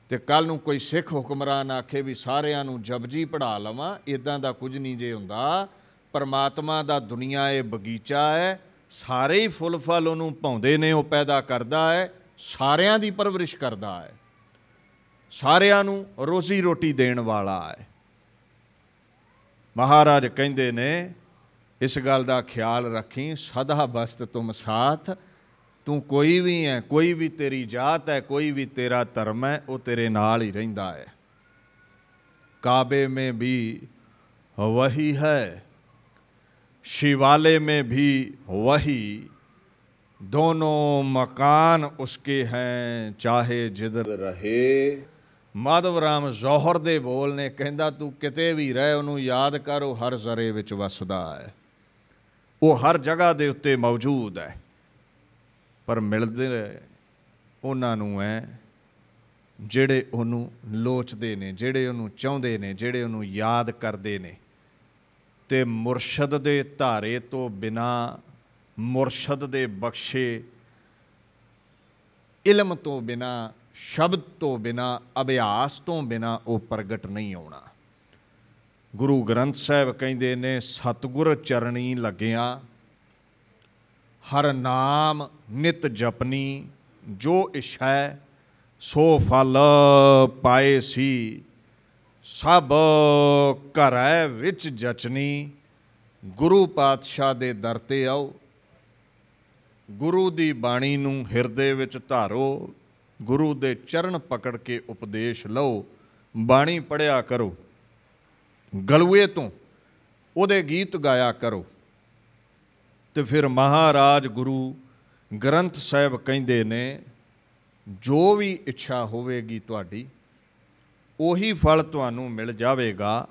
ਤੇ ਕੱਲ ਨੂੰ ਕੋਈ ਸਿੱਖ ਹੁਕਮਰਾਨ ਆਖੇ ਵੀ ਸਾਰਿਆਂ ਨੂੰ ਜਪਜੀ ਪੜਾ ਲਵਾਂ ਇਦਾਂ ਦਾ ਕੁਝ ਨਹੀਂ ਜੇ ਹੁੰਦਾ ਪਰਮਾਤਮਾ ਦਾ ਦੁਨੀਆ ਇਹ ਬਗੀਚਾ ਹੈ ਸਾਰੇ ਹੀ ਫੁੱਲ ਫਲ ਉਹਨੂੰ ਪਾਉਂਦੇ ਨੇ ਉਹ ਪੈਦਾ ਕਰਦਾ ਹੈ ਸਾਰਿਆਂ ਦੀ ਪਰਵਰਿਸ਼ ਕਰਦਾ ਹੈ ਸਾਰਿਆਂ ਨੂੰ ਰੋਜ਼ੀ ਰੋਟੀ ਦੇਣ ਵਾਲਾ ਹੈ ਮਹਾਰਾਜ ਕਹਿੰਦੇ ਨੇ ਇਸ ਗੱਲ ਦਾ ਖਿਆਲ ਰੱਖੀ ਸਦਾ ਬਸਤ ਤੁਮ ਸਾਥ ਤੂੰ ਕੋਈ ਵੀ ਹੈ ਕੋਈ ਵੀ ਤੇਰੀ ਜਾਤ ਹੈ ਕੋਈ ਵੀ ਤੇਰਾ ਧਰਮ ਹੈ ਉਹ ਤੇਰੇ ਨਾਲ ਹੀ ਰਹਿੰਦਾ ਹੈ ਕਾਬੇ ਮੇ ਵੀ ਵਹੀ ਹੈ ਸ਼ਿਵਾਲੇ ਮੇ ਵੀ ਵਹੀ ਦੋਨੋਂ ਮਕਾਨ ਉਸਕੇ ਹੈ ਚਾਹੇ ਜਿਦਰ ਰਹੇ ਮਾਧਵ ਰਾਮ ਜ਼ੋਹਰ ਦੇ ਬੋਲ ਨੇ ਕਹਿੰਦਾ ਤੂੰ ਕਿਤੇ ਵੀ ਰਹਿ ਉਹਨੂੰ ਯਾਦ ਕਰ ਉਹ ਹਰ ਜ਼ਰੇ ਵਿੱਚ ਵਸਦਾ ਹੈ ਉਹ ਹਰ ਜਗ੍ਹਾ ਦੇ ਉੱਤੇ ਮੌਜੂਦ ਹੈ ਪਰ ਮਿਲਦੇ ਉਹਨਾਂ ਨੂੰ ਐ ਜਿਹੜੇ ਉਹਨੂੰ ਲੋਚਦੇ ਨੇ ਜਿਹੜੇ ਉਹਨੂੰ ਚਾਹੁੰਦੇ ਨੇ ਜਿਹੜੇ ਉਹਨੂੰ ਯਾਦ ਕਰਦੇ ਨੇ ਤੇ ਮੁਰਸ਼ਦ ਦੇ ਧਾਰੇ ਤੋਂ ਬਿਨਾ ਮੁਰਸ਼ਦ ਦੇ ਬਖਸ਼ੇ ਇਲਮ ਤੋਂ ਬਿਨਾ ਸ਼ਬਦ ਤੋਂ ਬਿਨਾ ਅਭਿਆਸ ਤੋਂ ਬਿਨਾ ਉਹ ਪ੍ਰਗਟ ਨਹੀਂ ਆਉਣਾ ਗੁਰੂ ਗ੍ਰੰਥ ਸਾਹਿਬ ਕਹਿੰਦੇ ਨੇ ਸਤਗੁਰ ਚਰਣੀ ਲੱਗਿਆ ਹਰ ਨਾਮ ਨਿਤ ਜਪਨੀ ਜੋ ਇਛੈ ਸੋ ਫਲ ਪਾਏ ਸੀ ਸਭ ਘਰੈ ਵਿੱਚ ਜਚਨੀ ਗੁਰੂ ਪਾਤਸ਼ਾਹ ਦੇ ਦਰ ਤੇ ਆਓ ਗੁਰੂ ਦੀ ਬਾਣੀ ਨੂੰ ਹਿਰਦੇ ਵਿੱਚ ਧਾਰੋ ਗੁਰੂ ਦੇ ਚਰਨ ਪਕੜ ਕੇ ਉਪਦੇਸ਼ ਲਓ ਬਾਣੀ ਪੜਿਆ ਕਰੋ ਗਲੂਏ ਤੋਂ ਉਹਦੇ ਗੀਤ ਗਾਇਆ ਕਰੋ ਤੇ ਫਿਰ ਮਹਾਰਾਜ ਗੁਰੂ ਗ੍ਰੰਥ ਸਾਹਿਬ ਕਹਿੰਦੇ ਨੇ ਜੋ ਵੀ ਇੱਛਾ ਹੋਵੇਗੀ ਤੁਹਾਡੀ ਉਹੀ ਫਲ ਤੁਹਾਨੂੰ ਮਿਲ ਜਾਵੇਗਾ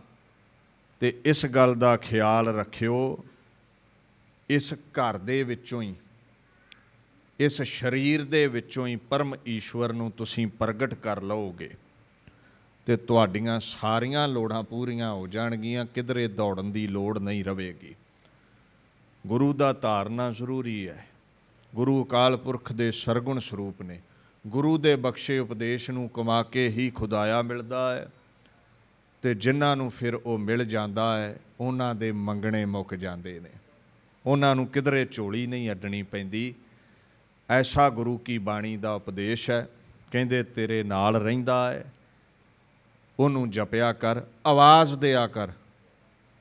ਤੇ ਇਸ ਗੱਲ ਦਾ ਖਿਆਲ ਰੱਖਿਓ ਇਸ ਘਰ ਦੇ ਵਿੱਚੋਂ ਹੀ ਇਸ ਸਰੀਰ ਦੇ ਵਿੱਚੋਂ ਹੀ ਪਰਮ ਈਸ਼ਵਰ ਨੂੰ ਤੁਸੀਂ ਪ੍ਰਗਟ ਕਰ ਲਓਗੇ ਤੇ ਤੁਹਾਡੀਆਂ ਸਾਰੀਆਂ ਲੋੜਾਂ ਪੂਰੀਆਂ ਹੋ ਜਾਣਗੀਆਂ ਕਿਧਰੇ ਦੌੜਨ ਦੀ ਲੋੜ ਨਹੀਂ ਰਹੇਗੀ ਗੁਰੂ ਦਾ ਧਾਰਨਾ ਜ਼ਰੂਰੀ ਹੈ ਗੁਰੂ ਅਕਾਲ ਪੁਰਖ ਦੇ ਸਰਗੁਣ ਸਰੂਪ ਨੇ ਗੁਰੂ ਦੇ ਬਖਸ਼ੇ ਉਪਦੇਸ਼ ਨੂੰ ਕਮਾ ਕੇ ਹੀ ਖੁਦਾਇਆ ਮਿਲਦਾ ਹੈ ਤੇ ਜਿਨ੍ਹਾਂ ਨੂੰ ਫਿਰ ਉਹ ਮਿਲ ਜਾਂਦਾ ਹੈ ਉਹਨਾਂ ਦੇ ਮੰਗਣੇ ਮੁੱਕ ਜਾਂਦੇ ਨੇ ਉਹਨਾਂ ਨੂੰ ਕਿਧਰੇ ਝੋਲੀ ਨਹੀਂ ਅੱਡਣੀ ਪੈਂਦੀ ਐਸਾ ਗੁਰੂ ਕੀ ਬਾਣੀ ਦਾ ਉਪਦੇਸ਼ ਹੈ ਕਹਿੰਦੇ ਤੇਰੇ ਨਾਲ ਰਹਿੰਦਾ ਹੈ ਉਹਨੂੰ ਜਪਿਆ ਕਰ ਆਵਾਜ਼ ਦਿਆ ਕਰ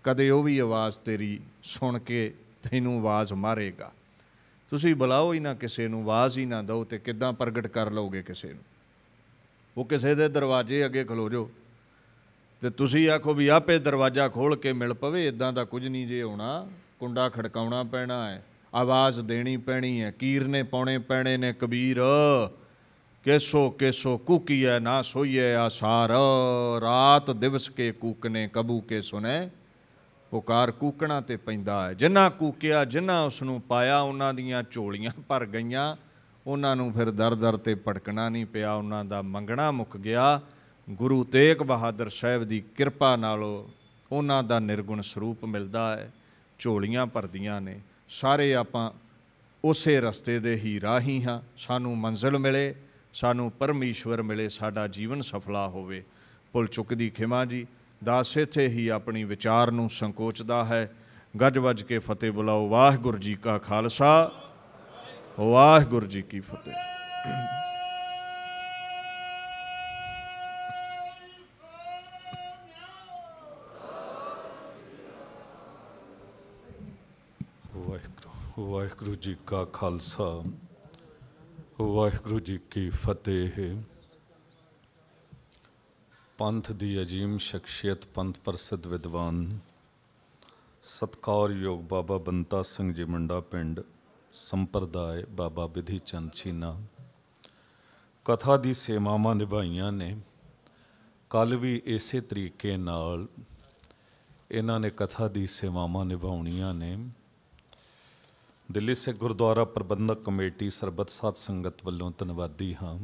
ਕਦੇ ਉਹ ਵੀ ਆਵਾਜ਼ ਤੇਰੀ ਸੁਣ ਕੇ ਤੈਨੂੰ ਆਵਾਜ਼ ਮਾਰੇਗਾ ਤੁਸੀਂ ਬੁਲਾਓ ਹੀ ਨਾ ਕਿਸੇ ਨੂੰ ਆਵਾਜ਼ ਹੀ ਨਾ ਦਿਓ ਤੇ ਕਿੱਦਾਂ ਪ੍ਰਗਟ ਕਰ ਲਓਗੇ ਕਿਸੇ ਨੂੰ ਉਹ ਕਿਸੇ ਦੇ ਦਰਵਾਜ਼ੇ ਅੱਗੇ ਖਲੋ ਜਾਓ ਤੇ ਤੁਸੀਂ ਆਖੋ ਵੀ ਆਪੇ ਦਰਵਾਜ਼ਾ ਖੋਲ ਕੇ ਮਿਲ ਪਵੇ ਇਦਾਂ ਦਾ ਕੁਝ ਨਹੀਂ ਜੇ ਹੋਣਾ ਕੁੰਡਾ ਖੜਕਾਉਣਾ ਪੈਣਾ ਹੈ ਆਵਾਜ਼ ਦੇਣੀ ਪੈਣੀ ਹੈ ਕੀਰਨੇ ਪਾਉਣੇ ਪੈਣੇ ਨੇ ਕਬੀਰ ਕੇਸੋ ਕੇਸੋ ਕੂਕੀਐ ਨਾ ਸੋਈਐ ਆਸਾਰ ਰਾਤ ਦਿਵਸ ਕੇ ਕੂਕਨੇ ਕਬੂ ਕੇ ਸੁਨੇ ਪੁਕਾਰ ਕੂਕਣਾ ਤੇ ਪੈਂਦਾ ਹੈ ਜਿਨ੍ਹਾਂ ਕੂਕਿਆ ਜਿਨ੍ਹਾਂ ਉਸ ਨੂੰ ਪਾਇਆ ਉਹਨਾਂ ਦੀਆਂ ਝੋਲੀਆਂ ਭਰ ਗਈਆਂ ਉਹਨਾਂ ਨੂੰ ਫਿਰ ਦਰ-ਦਰ ਤੇ ਭਟਕਣਾ ਨਹੀਂ ਪਿਆ ਉਹਨਾਂ ਦਾ ਮੰਗਣਾ ਮੁੱਕ ਗਿਆ ਗੁਰੂ ਤੇਗ ਬਹਾਦਰ ਸਾਹਿਬ ਦੀ ਕਿਰਪਾ ਨਾਲ ਉਹਨਾਂ ਦਾ ਨਿਰਗੁਣ ਸਰੂਪ ਮਿਲਦਾ ਹੈ ਝੋਲੀਆਂ ਭਰਦੀਆਂ ਨੇ ਸਾਰੇ ਆਪਾਂ ਉਸੇ ਰਸਤੇ ਦੇ ਹੀ ਰਾਹੀ ਹਾਂ ਸਾਨੂੰ ਮੰਜ਼ਿਲ ਮਿਲੇ ਸਾਨੂੰ ਪਰਮੇਸ਼ਵਰ ਮਿਲੇ ਸਾਡਾ ਜੀਵਨ ਸਫਲਾ ਹੋਵੇ ਪੁੱਲ ਚੁੱਕਦੀ ਖਿਮਾ ਜੀ ਦਾਸ ਇਥੇ ਹੀ ਆਪਣੀ ਵਿਚਾਰ ਨੂੰ ਸੰਕੋਚਦਾ ਹੈ ਗੱਜ ਵੱਜ ਕੇ ਫਤਿਹ ਬੁਲਾਓ ਵਾਹਿਗੁਰੂ ਜੀ ਕਾ ਖਾਲਸਾ ਵਾਹਿਗੁਰੂ ਜੀ ਕੀ ਫਤਿਹ ਵਾਹਿਗੁਰੂ ਜੀ ਕਾ ਖਾਲਸਾ ਵਾਹਿਗੁਰੂ ਜੀ ਕੀ ਫਤਿਹ ਪੰਥ ਦੀ ਅਜੀਮ ਸ਼ਖਸੀਅਤ ਪੰਥ ਪ੍ਰਸਿੱਧ ਵਿਦਵਾਨ ਸਤਕਾਰ ਯੋਗ ਬਾਬਾ ਬੰਤਾ ਸਿੰਘ ਜੀ ਮੰਡਾ ਪਿੰਡ ਸੰਪਰਦਾਇ ਬਾਬਾ ਵਿਧੀ ਚੰਦ ਛੀਨਾ ਕਥਾ ਦੀ ਸੇਵਾਵਾਂ ਨਿਭਾਈਆਂ ਨੇ ਕੱਲ ਵੀ ਇਸੇ ਤਰੀਕੇ ਨਾਲ ਇਹਨਾਂ ਨੇ ਕਥਾ ਦੀ ਸੇਵਾਵਾਂ ਨਿਭਾਉਣੀਆਂ ਨੇ ਦਿੱਲੀ ਸੇ ਗੁਰਦੁਆਰਾ ਪ੍ਰਬੰਧਕ ਕਮੇਟੀ ਸਰਬਤ ਸਾਧ ਸੰਗਤ ਵੱਲੋਂ ਧੰਨਵਾਦੀ ਹਾਂ